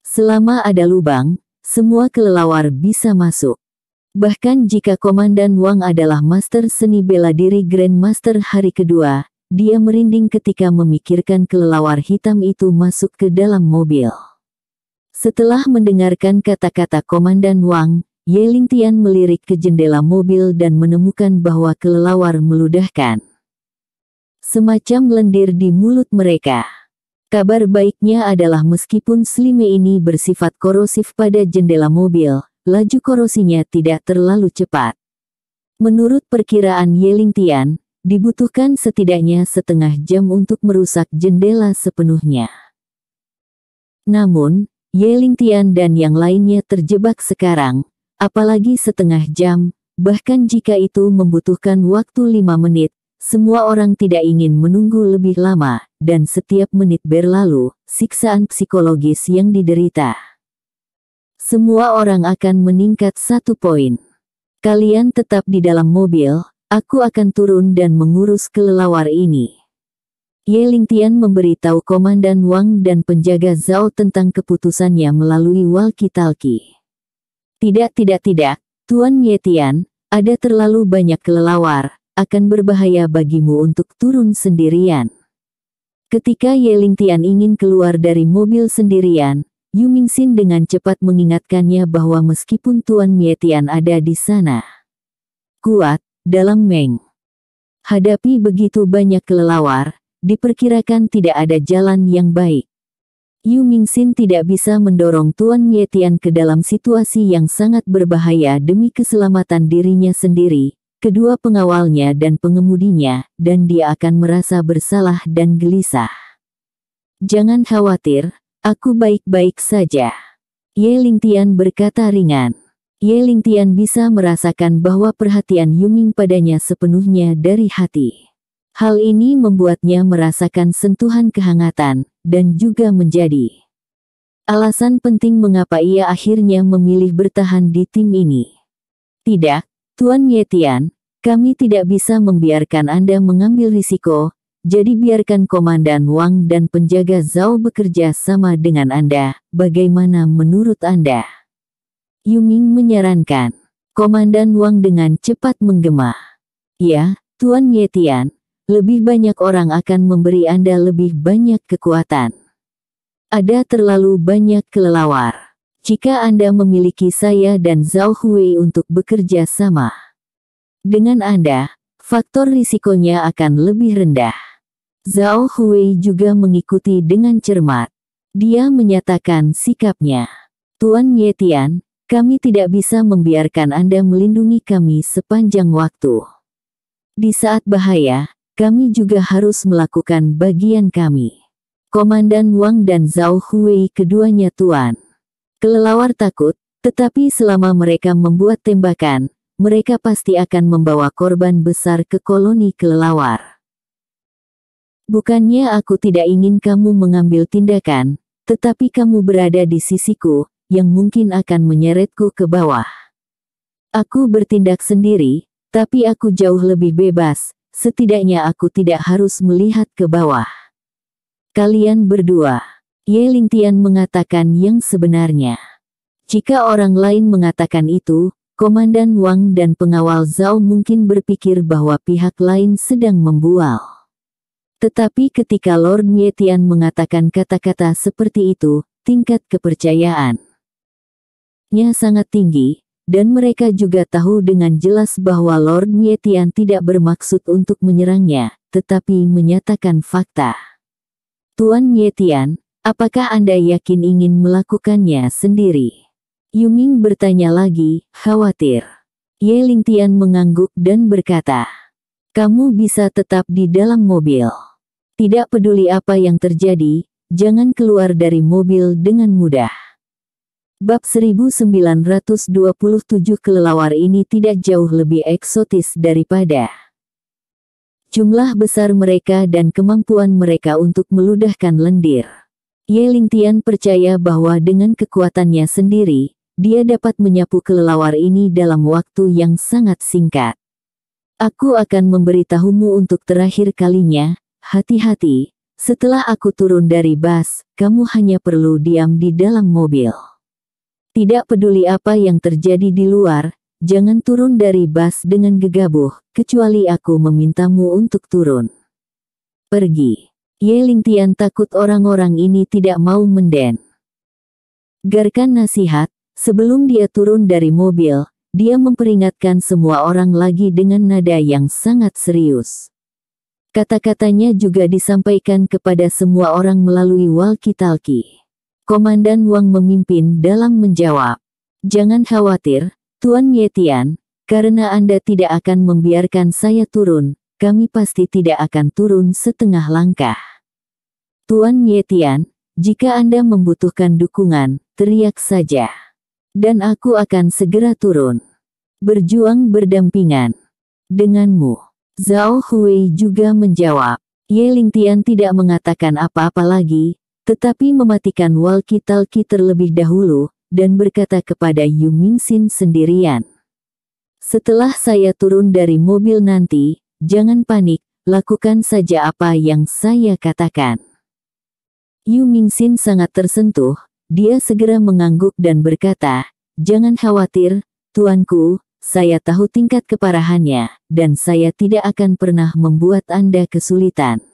Selama ada lubang, semua kelelawar bisa masuk. Bahkan jika Komandan Wang adalah master seni bela diri Grandmaster hari kedua, dia merinding ketika memikirkan kelelawar hitam itu masuk ke dalam mobil. Setelah mendengarkan kata-kata Komandan Wang, Ye Lingtian melirik ke jendela mobil dan menemukan bahwa kelelawar meludahkan semacam lendir di mulut mereka. Kabar baiknya adalah meskipun slime ini bersifat korosif pada jendela mobil, laju korosinya tidak terlalu cepat. Menurut perkiraan Yeling Tian, dibutuhkan setidaknya setengah jam untuk merusak jendela sepenuhnya. Namun, Yeling Tian dan yang lainnya terjebak sekarang, apalagi setengah jam, bahkan jika itu membutuhkan waktu lima menit, semua orang tidak ingin menunggu lebih lama, dan setiap menit berlalu, siksaan psikologis yang diderita. Semua orang akan meningkat satu poin. Kalian tetap di dalam mobil, aku akan turun dan mengurus kelelawar ini. Ye Lingtian memberitahu Komandan Wang dan penjaga Zhao tentang keputusannya melalui walkie-talkie. Tidak tidak tidak, Tuan Ye Yetian, ada terlalu banyak kelelawar, akan berbahaya bagimu untuk turun sendirian. Ketika Ye Tian ingin keluar dari mobil sendirian, Yu Mingxin dengan cepat mengingatkannya bahwa meskipun Tuan Mie Tian ada di sana, kuat dalam Meng. Hadapi begitu banyak kelelawar, diperkirakan tidak ada jalan yang baik. Yu Mingxin tidak bisa mendorong Tuan Mie Tian ke dalam situasi yang sangat berbahaya demi keselamatan dirinya sendiri, kedua pengawalnya dan pengemudinya, dan dia akan merasa bersalah dan gelisah. Jangan khawatir, aku baik-baik saja. Ye Lingtian berkata ringan. Ye Lingtian bisa merasakan bahwa perhatian Yuming padanya sepenuhnya dari hati. Hal ini membuatnya merasakan sentuhan kehangatan, dan juga menjadi alasan penting mengapa ia akhirnya memilih bertahan di tim ini. Tidak, Tuan Yetian, kami tidak bisa membiarkan Anda mengambil risiko, jadi biarkan Komandan Wang dan penjaga Zhao bekerja sama dengan Anda. Bagaimana menurut Anda? Yuming menyarankan. Komandan Wang dengan cepat menggema. Ya, Tuan Yetian, lebih banyak orang akan memberi Anda lebih banyak kekuatan. Ada terlalu banyak kelelawar. Jika Anda memiliki saya dan Zhao Hui untuk bekerja sama dengan Anda, faktor risikonya akan lebih rendah. Zhao Hui juga mengikuti dengan cermat. Dia menyatakan sikapnya. Tuan Yetian, kami tidak bisa membiarkan Anda melindungi kami sepanjang waktu. Di saat bahaya, kami juga harus melakukan bagian kami. Komandan Wang dan Zhao Hui keduanya tuan. Kelelawar takut, tetapi selama mereka membuat tembakan, mereka pasti akan membawa korban besar ke koloni kelelawar. Bukannya aku tidak ingin kamu mengambil tindakan, tetapi kamu berada di sisiku, yang mungkin akan menyeretku ke bawah. Aku bertindak sendiri, tapi aku jauh lebih bebas, setidaknya aku tidak harus melihat ke bawah. Kalian berdua. Ye Lingtian mengatakan yang sebenarnya. Jika orang lain mengatakan itu, Komandan Wang dan pengawal Zhao mungkin berpikir bahwa pihak lain sedang membual. Tetapi ketika Lord Tian mengatakan kata-kata seperti itu, tingkat kepercayaannya sangat tinggi, dan mereka juga tahu dengan jelas bahwa Lord Tian tidak bermaksud untuk menyerangnya, tetapi menyatakan fakta. Tuan Tian, Apakah Anda yakin ingin melakukannya sendiri? Yuming bertanya lagi, khawatir. Ye Lingtian mengangguk dan berkata, Kamu bisa tetap di dalam mobil. Tidak peduli apa yang terjadi, jangan keluar dari mobil dengan mudah. Bab 1927 kelelawar ini tidak jauh lebih eksotis daripada jumlah besar mereka dan kemampuan mereka untuk meludahkan lendir. Ye Tian percaya bahwa dengan kekuatannya sendiri, dia dapat menyapu kelelawar ini dalam waktu yang sangat singkat. Aku akan memberitahumu untuk terakhir kalinya, hati-hati, setelah aku turun dari bus, kamu hanya perlu diam di dalam mobil. Tidak peduli apa yang terjadi di luar, jangan turun dari bus dengan gegabah, kecuali aku memintamu untuk turun. Pergi. Ye Lingtian takut orang-orang ini tidak mau menden. Garkan nasihat, sebelum dia turun dari mobil, dia memperingatkan semua orang lagi dengan nada yang sangat serius. Kata-katanya juga disampaikan kepada semua orang melalui walkie-talkie. Komandan Wang memimpin dalam menjawab, Jangan khawatir, Tuan Yetian, karena Anda tidak akan membiarkan saya turun, kami pasti tidak akan turun setengah langkah. Tuan Yetian, jika Anda membutuhkan dukungan, teriak saja. Dan aku akan segera turun. Berjuang berdampingan. Denganmu. Zhao Hui juga menjawab. Ye Lingtian tidak mengatakan apa-apa lagi, tetapi mematikan walkie talki terlebih dahulu, dan berkata kepada Yu Mingxin sendirian. Setelah saya turun dari mobil nanti, jangan panik, lakukan saja apa yang saya katakan. Yu Mingxin sangat tersentuh, dia segera mengangguk dan berkata, Jangan khawatir, tuanku, saya tahu tingkat keparahannya, dan saya tidak akan pernah membuat Anda kesulitan.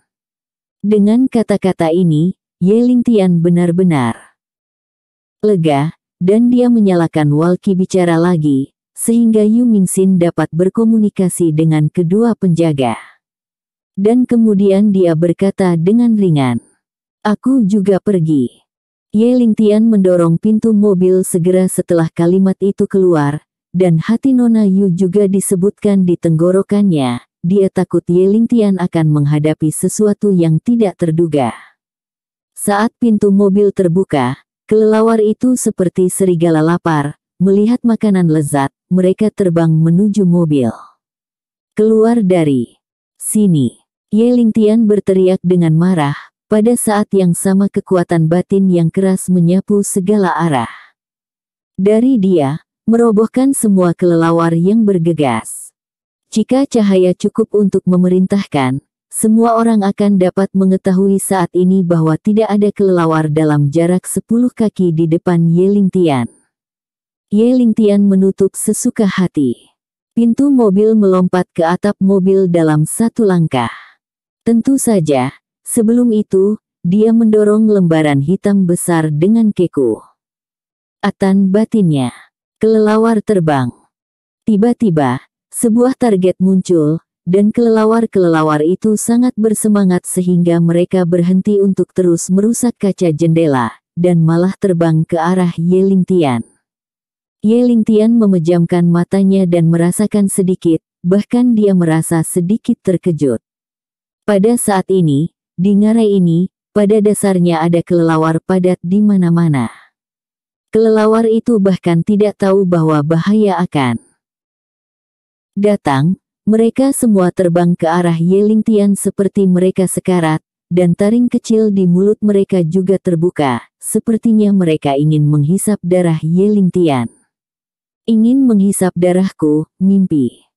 Dengan kata-kata ini, Ling Tian benar-benar lega, dan dia menyalakan walkie bicara lagi, sehingga Yu Mingxin dapat berkomunikasi dengan kedua penjaga. Dan kemudian dia berkata dengan ringan, Aku juga pergi. Ye Lingtian mendorong pintu mobil segera setelah kalimat itu keluar, dan hati Nona Yu juga disebutkan di tenggorokannya. Dia takut Ye Lingtian akan menghadapi sesuatu yang tidak terduga. Saat pintu mobil terbuka, kelelawar itu seperti serigala lapar, melihat makanan lezat, mereka terbang menuju mobil. Keluar dari sini, Ye Lingtian berteriak dengan marah, pada saat yang sama kekuatan batin yang keras menyapu segala arah. Dari dia, merobohkan semua kelelawar yang bergegas. Jika cahaya cukup untuk memerintahkan, semua orang akan dapat mengetahui saat ini bahwa tidak ada kelelawar dalam jarak sepuluh kaki di depan Ye Ling Tian menutup sesuka hati. Pintu mobil melompat ke atap mobil dalam satu langkah. Tentu saja, Sebelum itu, dia mendorong lembaran hitam besar dengan keku. Atan batinnya. Kelelawar terbang. Tiba-tiba, sebuah target muncul, dan kelelawar-kelelawar itu sangat bersemangat sehingga mereka berhenti untuk terus merusak kaca jendela, dan malah terbang ke arah Yeling Tian. Tian memejamkan matanya dan merasakan sedikit, bahkan dia merasa sedikit terkejut. Pada saat ini, di ngarai ini, pada dasarnya ada kelelawar padat di mana-mana. Kelelawar itu bahkan tidak tahu bahwa bahaya akan datang, mereka semua terbang ke arah Yelingtian seperti mereka sekarat, dan taring kecil di mulut mereka juga terbuka, sepertinya mereka ingin menghisap darah Yelingtian. Ingin menghisap darahku, mimpi.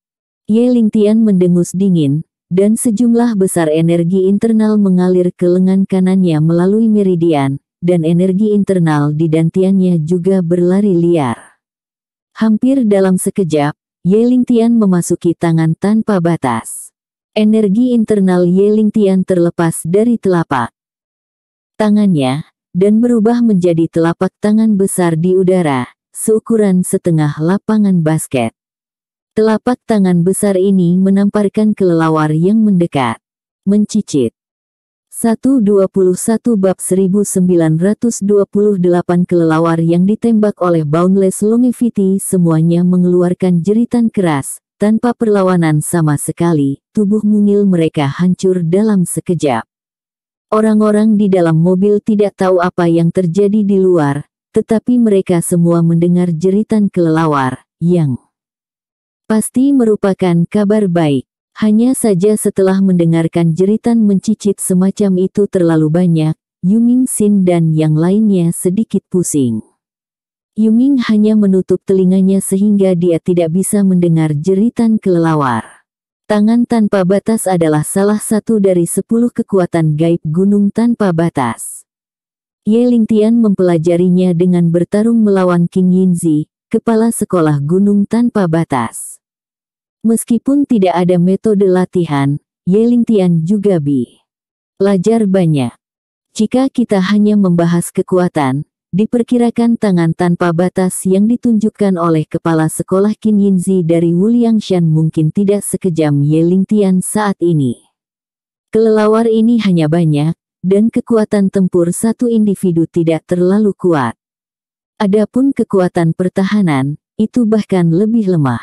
Yelingtian mendengus dingin, dan sejumlah besar energi internal mengalir ke lengan kanannya melalui meridian, dan energi internal di dantiannya juga berlari liar. Hampir dalam sekejap, Ye Tian memasuki tangan tanpa batas. Energi internal Ye Tian terlepas dari telapak tangannya, dan berubah menjadi telapak tangan besar di udara, seukuran setengah lapangan basket. Telapak tangan besar ini menamparkan kelelawar yang mendekat. Mencicit. 121 bab 1928 kelelawar yang ditembak oleh Boundless Longevity semuanya mengeluarkan jeritan keras, tanpa perlawanan sama sekali, tubuh mungil mereka hancur dalam sekejap. Orang-orang di dalam mobil tidak tahu apa yang terjadi di luar, tetapi mereka semua mendengar jeritan kelelawar, yang Pasti merupakan kabar baik. Hanya saja setelah mendengarkan jeritan mencicit semacam itu terlalu banyak, Yuming Sin dan yang lainnya sedikit pusing. Yuming hanya menutup telinganya sehingga dia tidak bisa mendengar jeritan kelelawar. Tangan tanpa batas adalah salah satu dari sepuluh kekuatan gaib gunung tanpa batas. Ye Lingtian mempelajarinya dengan bertarung melawan King Yinzi, Kepala Sekolah Gunung Tanpa Batas. Meskipun tidak ada metode latihan, Yeling Tian juga bi. Lajar banyak. Jika kita hanya membahas kekuatan, diperkirakan tangan tanpa batas yang ditunjukkan oleh kepala sekolah Qin Yinzi dari Wuliangshan mungkin tidak sekejam Yeling Tian saat ini. Kelelawar ini hanya banyak, dan kekuatan tempur satu individu tidak terlalu kuat. Adapun kekuatan pertahanan, itu bahkan lebih lemah.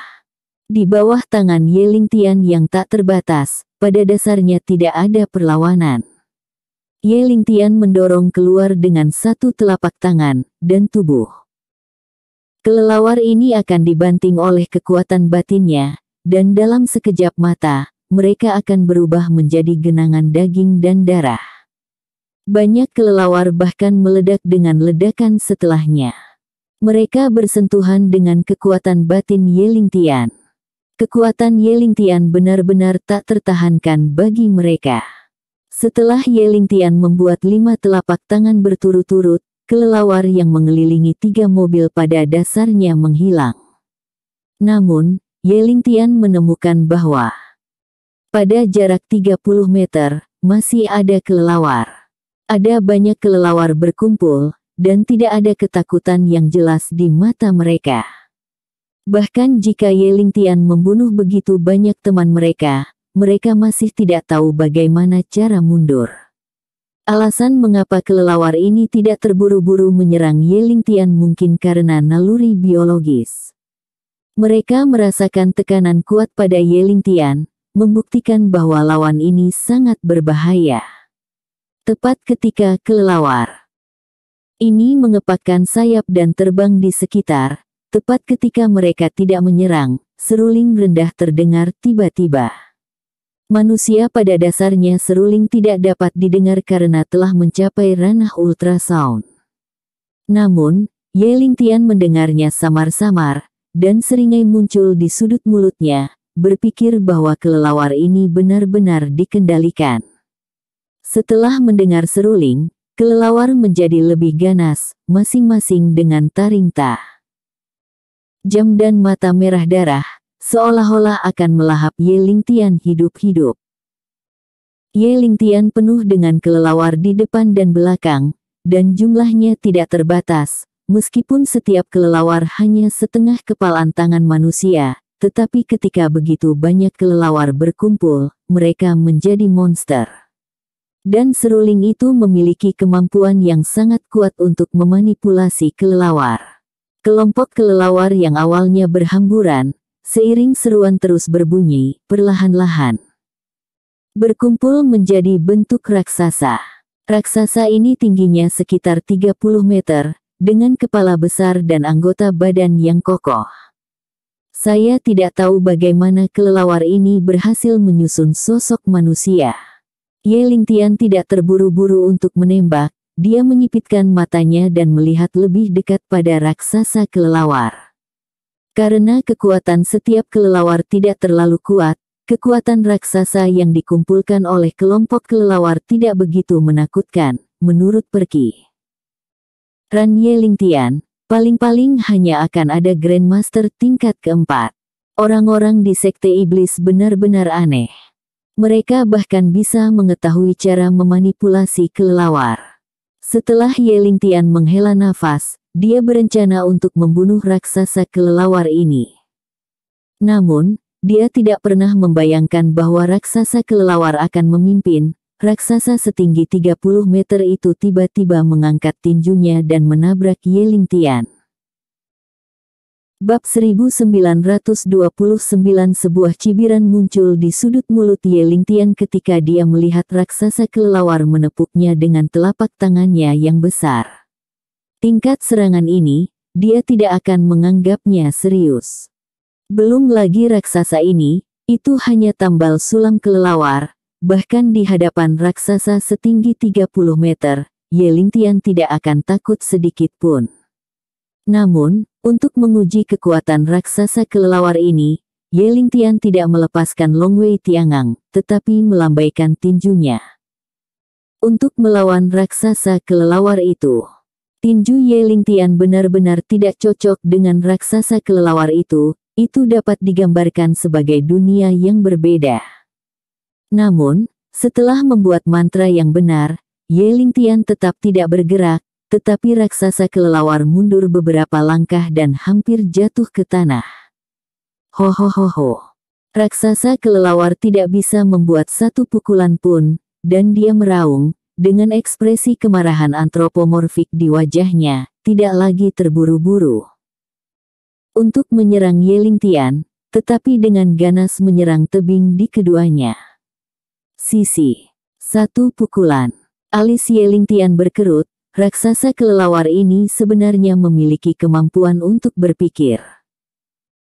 Di bawah tangan Yeling Tian yang tak terbatas, pada dasarnya tidak ada perlawanan. Yeling Tian mendorong keluar dengan satu telapak tangan dan tubuh. Kelelawar ini akan dibanting oleh kekuatan batinnya, dan dalam sekejap mata, mereka akan berubah menjadi genangan daging dan darah. Banyak kelelawar bahkan meledak dengan ledakan setelahnya. Mereka bersentuhan dengan kekuatan batin Yeling Tian. Kekuatan Yeling Tian benar-benar tak tertahankan bagi mereka. Setelah Yeling Tian membuat lima telapak tangan berturut-turut, kelelawar yang mengelilingi tiga mobil pada dasarnya menghilang. Namun, Yeling Tian menemukan bahwa pada jarak 30 meter, masih ada kelelawar. Ada banyak kelelawar berkumpul, dan tidak ada ketakutan yang jelas di mata mereka. Bahkan jika Ling Tian membunuh begitu banyak teman mereka, mereka masih tidak tahu bagaimana cara mundur. Alasan mengapa kelelawar ini tidak terburu-buru menyerang Ling Tian mungkin karena naluri biologis. Mereka merasakan tekanan kuat pada Ling Tian, membuktikan bahwa lawan ini sangat berbahaya. Tepat ketika kelelawar ini mengepakkan sayap dan terbang di sekitar, tepat ketika mereka tidak menyerang, seruling rendah terdengar tiba-tiba. Manusia pada dasarnya seruling tidak dapat didengar karena telah mencapai ranah ultrasound. Namun, Ye Lingtian mendengarnya samar-samar, dan seringai muncul di sudut mulutnya, berpikir bahwa kelelawar ini benar-benar dikendalikan. Setelah mendengar seruling, Kelelawar menjadi lebih ganas, masing-masing dengan taring Jam dan mata merah darah, seolah-olah akan melahap Ling Tian hidup-hidup. Ling Tian penuh dengan kelelawar di depan dan belakang, dan jumlahnya tidak terbatas, meskipun setiap kelelawar hanya setengah kepalan tangan manusia, tetapi ketika begitu banyak kelelawar berkumpul, mereka menjadi monster dan seruling itu memiliki kemampuan yang sangat kuat untuk memanipulasi kelelawar. Kelompok kelelawar yang awalnya berhamburan, seiring seruan terus berbunyi, perlahan-lahan. Berkumpul menjadi bentuk raksasa. Raksasa ini tingginya sekitar 30 meter, dengan kepala besar dan anggota badan yang kokoh. Saya tidak tahu bagaimana kelelawar ini berhasil menyusun sosok manusia. Ye Tian tidak terburu-buru untuk menembak, dia menyipitkan matanya dan melihat lebih dekat pada raksasa kelelawar. Karena kekuatan setiap kelelawar tidak terlalu kuat, kekuatan raksasa yang dikumpulkan oleh kelompok kelelawar tidak begitu menakutkan, menurut Perki. Ran Ye Tian, paling-paling hanya akan ada Grandmaster tingkat keempat. Orang-orang di Sekte Iblis benar-benar aneh. Mereka bahkan bisa mengetahui cara memanipulasi kelelawar. Setelah Yeling Tian menghela nafas, dia berencana untuk membunuh raksasa kelelawar ini. Namun, dia tidak pernah membayangkan bahwa raksasa kelelawar akan memimpin, raksasa setinggi 30 meter itu tiba-tiba mengangkat tinjunya dan menabrak Yeling Tian. Bab 1929 sebuah cibiran muncul di sudut mulut Ling Tian ketika dia melihat raksasa kelelawar menepuknya dengan telapak tangannya yang besar. Tingkat serangan ini, dia tidak akan menganggapnya serius. Belum lagi raksasa ini, itu hanya tambal sulam kelelawar, bahkan di hadapan raksasa setinggi 30 meter, Yelintian Tian tidak akan takut sedikit pun. Namun, untuk menguji kekuatan raksasa kelelawar ini, Yeling Tian tidak melepaskan Long Wei Tiangang, tetapi melambaikan tinjunya. Untuk melawan raksasa kelelawar itu, tinju Yeling Tian benar-benar tidak cocok dengan raksasa kelelawar itu, itu dapat digambarkan sebagai dunia yang berbeda. Namun, setelah membuat mantra yang benar, Yeling Tian tetap tidak bergerak, tetapi raksasa kelelawar mundur beberapa langkah dan hampir jatuh ke tanah. Ho ho ho ho. Raksasa kelelawar tidak bisa membuat satu pukulan pun, dan dia meraung, dengan ekspresi kemarahan antropomorfik di wajahnya, tidak lagi terburu-buru. Untuk menyerang Yeling Tian, tetapi dengan ganas menyerang tebing di keduanya. Sisi. Satu pukulan. Alis Yeling Tian berkerut, Raksasa kelelawar ini sebenarnya memiliki kemampuan untuk berpikir.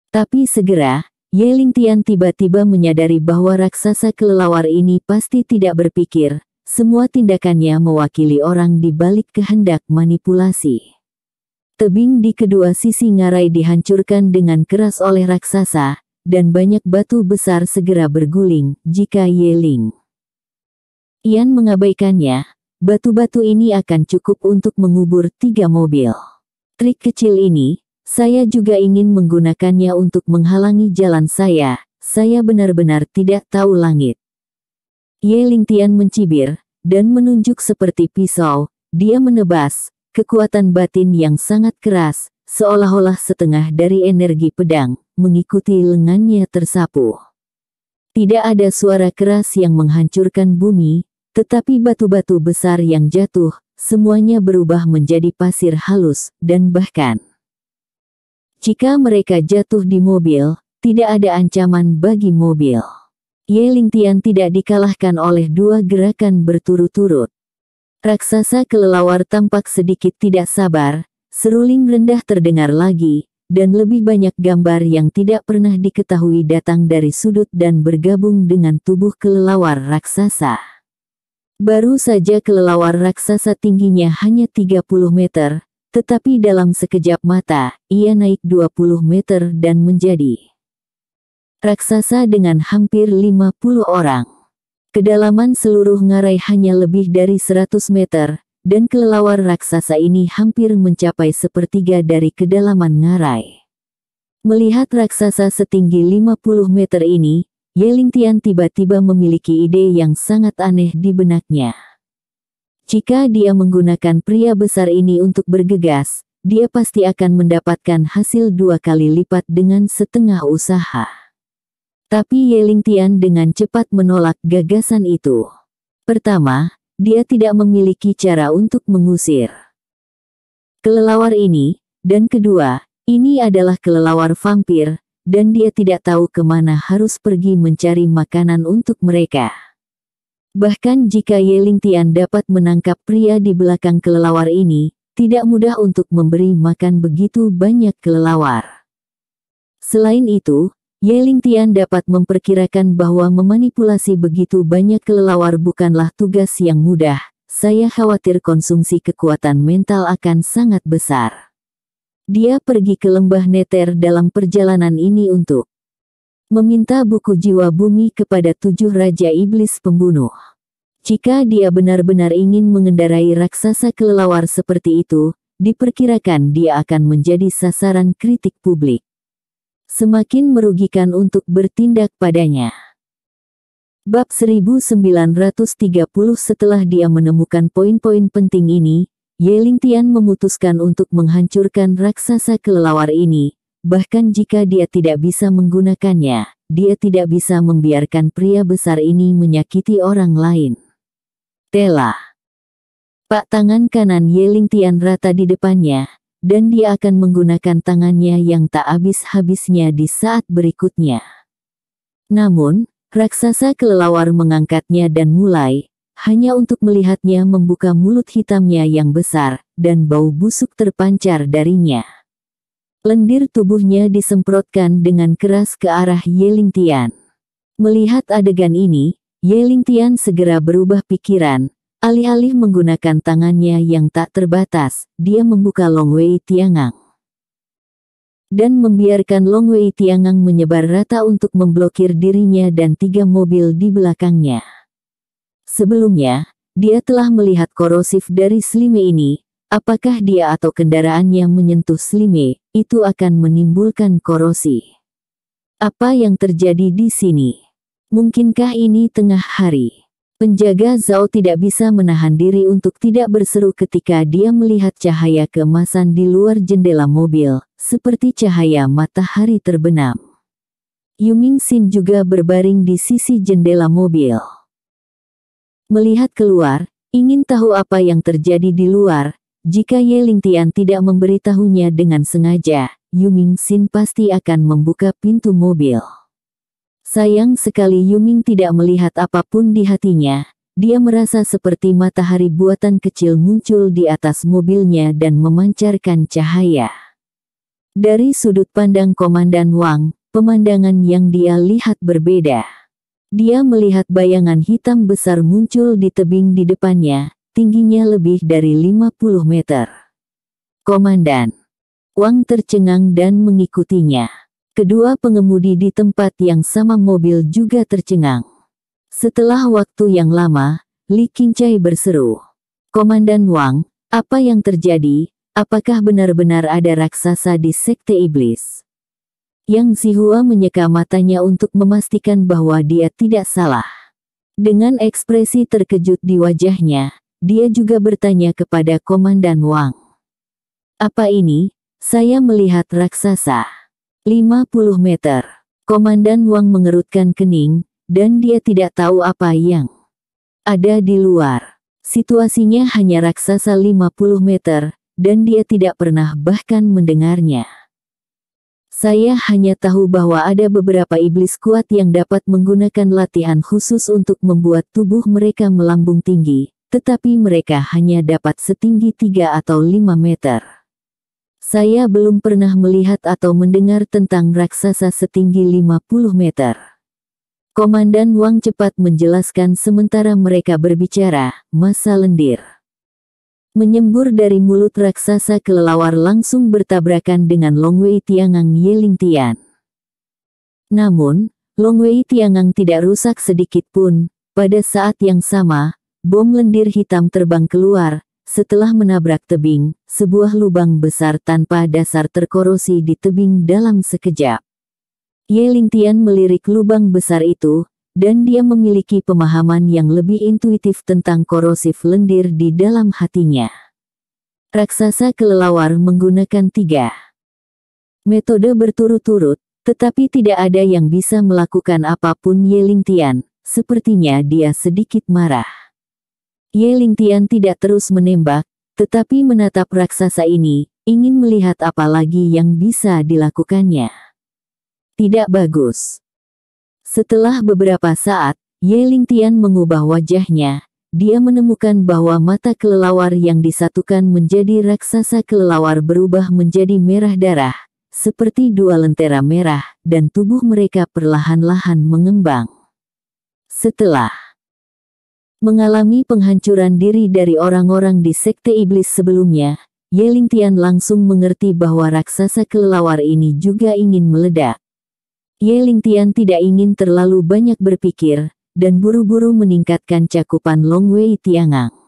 Tapi segera, Ye Ling Tian tiba-tiba menyadari bahwa raksasa kelelawar ini pasti tidak berpikir, semua tindakannya mewakili orang di balik kehendak manipulasi. Tebing di kedua sisi ngarai dihancurkan dengan keras oleh raksasa, dan banyak batu besar segera berguling jika Ye Ling Ian mengabaikannya, Batu-batu ini akan cukup untuk mengubur tiga mobil. Trik kecil ini, saya juga ingin menggunakannya untuk menghalangi jalan saya. Saya benar-benar tidak tahu langit. Ye Lingtian mencibir, dan menunjuk seperti pisau. Dia menebas, kekuatan batin yang sangat keras, seolah-olah setengah dari energi pedang, mengikuti lengannya tersapu. Tidak ada suara keras yang menghancurkan bumi, tetapi batu-batu besar yang jatuh, semuanya berubah menjadi pasir halus, dan bahkan jika mereka jatuh di mobil, tidak ada ancaman bagi mobil. Ye Tian tidak dikalahkan oleh dua gerakan berturut-turut. Raksasa kelelawar tampak sedikit tidak sabar, seruling rendah terdengar lagi, dan lebih banyak gambar yang tidak pernah diketahui datang dari sudut dan bergabung dengan tubuh kelelawar raksasa. Baru saja kelelawar raksasa tingginya hanya 30 meter, tetapi dalam sekejap mata, ia naik 20 meter dan menjadi raksasa dengan hampir 50 orang. Kedalaman seluruh ngarai hanya lebih dari 100 meter, dan kelelawar raksasa ini hampir mencapai sepertiga dari kedalaman ngarai. Melihat raksasa setinggi 50 meter ini, Yeling Tian tiba-tiba memiliki ide yang sangat aneh di benaknya. Jika dia menggunakan pria besar ini untuk bergegas, dia pasti akan mendapatkan hasil dua kali lipat dengan setengah usaha. Tapi Yeling Tian dengan cepat menolak gagasan itu. Pertama, dia tidak memiliki cara untuk mengusir kelelawar ini, dan kedua, ini adalah kelelawar vampir, dan dia tidak tahu kemana harus pergi mencari makanan untuk mereka. Bahkan jika Yeling Tian dapat menangkap pria di belakang kelelawar ini, tidak mudah untuk memberi makan begitu banyak kelelawar. Selain itu, Yeling Tian dapat memperkirakan bahwa memanipulasi begitu banyak kelelawar bukanlah tugas yang mudah, saya khawatir konsumsi kekuatan mental akan sangat besar. Dia pergi ke lembah Neter dalam perjalanan ini untuk meminta buku jiwa bumi kepada tujuh raja iblis pembunuh. Jika dia benar-benar ingin mengendarai raksasa kelelawar seperti itu, diperkirakan dia akan menjadi sasaran kritik publik. Semakin merugikan untuk bertindak padanya. Bab 1930 setelah dia menemukan poin-poin penting ini, Yeling Tian memutuskan untuk menghancurkan raksasa kelelawar ini, bahkan jika dia tidak bisa menggunakannya, dia tidak bisa membiarkan pria besar ini menyakiti orang lain. Tela. Pak tangan kanan Yeling Tian rata di depannya, dan dia akan menggunakan tangannya yang tak habis-habisnya di saat berikutnya. Namun, raksasa kelelawar mengangkatnya dan mulai, hanya untuk melihatnya membuka mulut hitamnya yang besar, dan bau busuk terpancar darinya. Lendir tubuhnya disemprotkan dengan keras ke arah Yeling Tian. Melihat adegan ini, Yeling Tian segera berubah pikiran, alih-alih menggunakan tangannya yang tak terbatas, dia membuka Long Wei Tiangang. Dan membiarkan Long Wei Tiangang menyebar rata untuk memblokir dirinya dan tiga mobil di belakangnya. Sebelumnya, dia telah melihat korosif dari slime ini, apakah dia atau kendaraannya menyentuh slime, itu akan menimbulkan korosi. Apa yang terjadi di sini? Mungkinkah ini tengah hari? Penjaga Zhao tidak bisa menahan diri untuk tidak berseru ketika dia melihat cahaya kemasan di luar jendela mobil, seperti cahaya matahari terbenam. Yuming Xin juga berbaring di sisi jendela mobil melihat keluar, ingin tahu apa yang terjadi di luar. Jika Ye Lingtian tidak memberitahunya dengan sengaja, Yuming Xin pasti akan membuka pintu mobil. Sayang sekali Yuming tidak melihat apapun di hatinya. Dia merasa seperti matahari buatan kecil muncul di atas mobilnya dan memancarkan cahaya. Dari sudut pandang Komandan Wang, pemandangan yang dia lihat berbeda. Dia melihat bayangan hitam besar muncul di tebing di depannya, tingginya lebih dari 50 meter. Komandan. Wang tercengang dan mengikutinya. Kedua pengemudi di tempat yang sama mobil juga tercengang. Setelah waktu yang lama, Li Qingcai berseru. Komandan Wang, apa yang terjadi? Apakah benar-benar ada raksasa di Sekte Iblis? Yang Zihua menyeka matanya untuk memastikan bahwa dia tidak salah. Dengan ekspresi terkejut di wajahnya, dia juga bertanya kepada Komandan Wang. Apa ini? Saya melihat raksasa. 50 meter. Komandan Wang mengerutkan kening, dan dia tidak tahu apa yang ada di luar. Situasinya hanya raksasa 50 meter, dan dia tidak pernah bahkan mendengarnya. Saya hanya tahu bahwa ada beberapa iblis kuat yang dapat menggunakan latihan khusus untuk membuat tubuh mereka melambung tinggi, tetapi mereka hanya dapat setinggi 3 atau 5 meter. Saya belum pernah melihat atau mendengar tentang raksasa setinggi 50 meter. Komandan Wang cepat menjelaskan sementara mereka berbicara, masa lendir menyembur dari mulut raksasa kelelawar langsung bertabrakan dengan Longwei Tiangang Yeling Tian. Namun, Longwei Tiangang tidak rusak sedikit pun. Pada saat yang sama, bom lendir hitam terbang keluar, setelah menabrak tebing, sebuah lubang besar tanpa dasar terkorosi di tebing dalam sekejap. Yeling Tian melirik lubang besar itu, dan dia memiliki pemahaman yang lebih intuitif tentang korosif lendir di dalam hatinya. Raksasa kelelawar menggunakan tiga metode berturut-turut, tetapi tidak ada yang bisa melakukan apapun Yeling Tian, sepertinya dia sedikit marah. Yeling Tian tidak terus menembak, tetapi menatap raksasa ini, ingin melihat apa lagi yang bisa dilakukannya. Tidak bagus. Setelah beberapa saat, Ling Tian mengubah wajahnya. Dia menemukan bahwa mata kelelawar yang disatukan menjadi raksasa kelelawar berubah menjadi merah darah, seperti dua lentera merah, dan tubuh mereka perlahan-lahan mengembang. Setelah mengalami penghancuran diri dari orang-orang di Sekte Iblis sebelumnya, Ling Tian langsung mengerti bahwa raksasa kelelawar ini juga ingin meledak. Ye Tian tidak ingin terlalu banyak berpikir, dan buru-buru meningkatkan cakupan Long Wei Tiangang.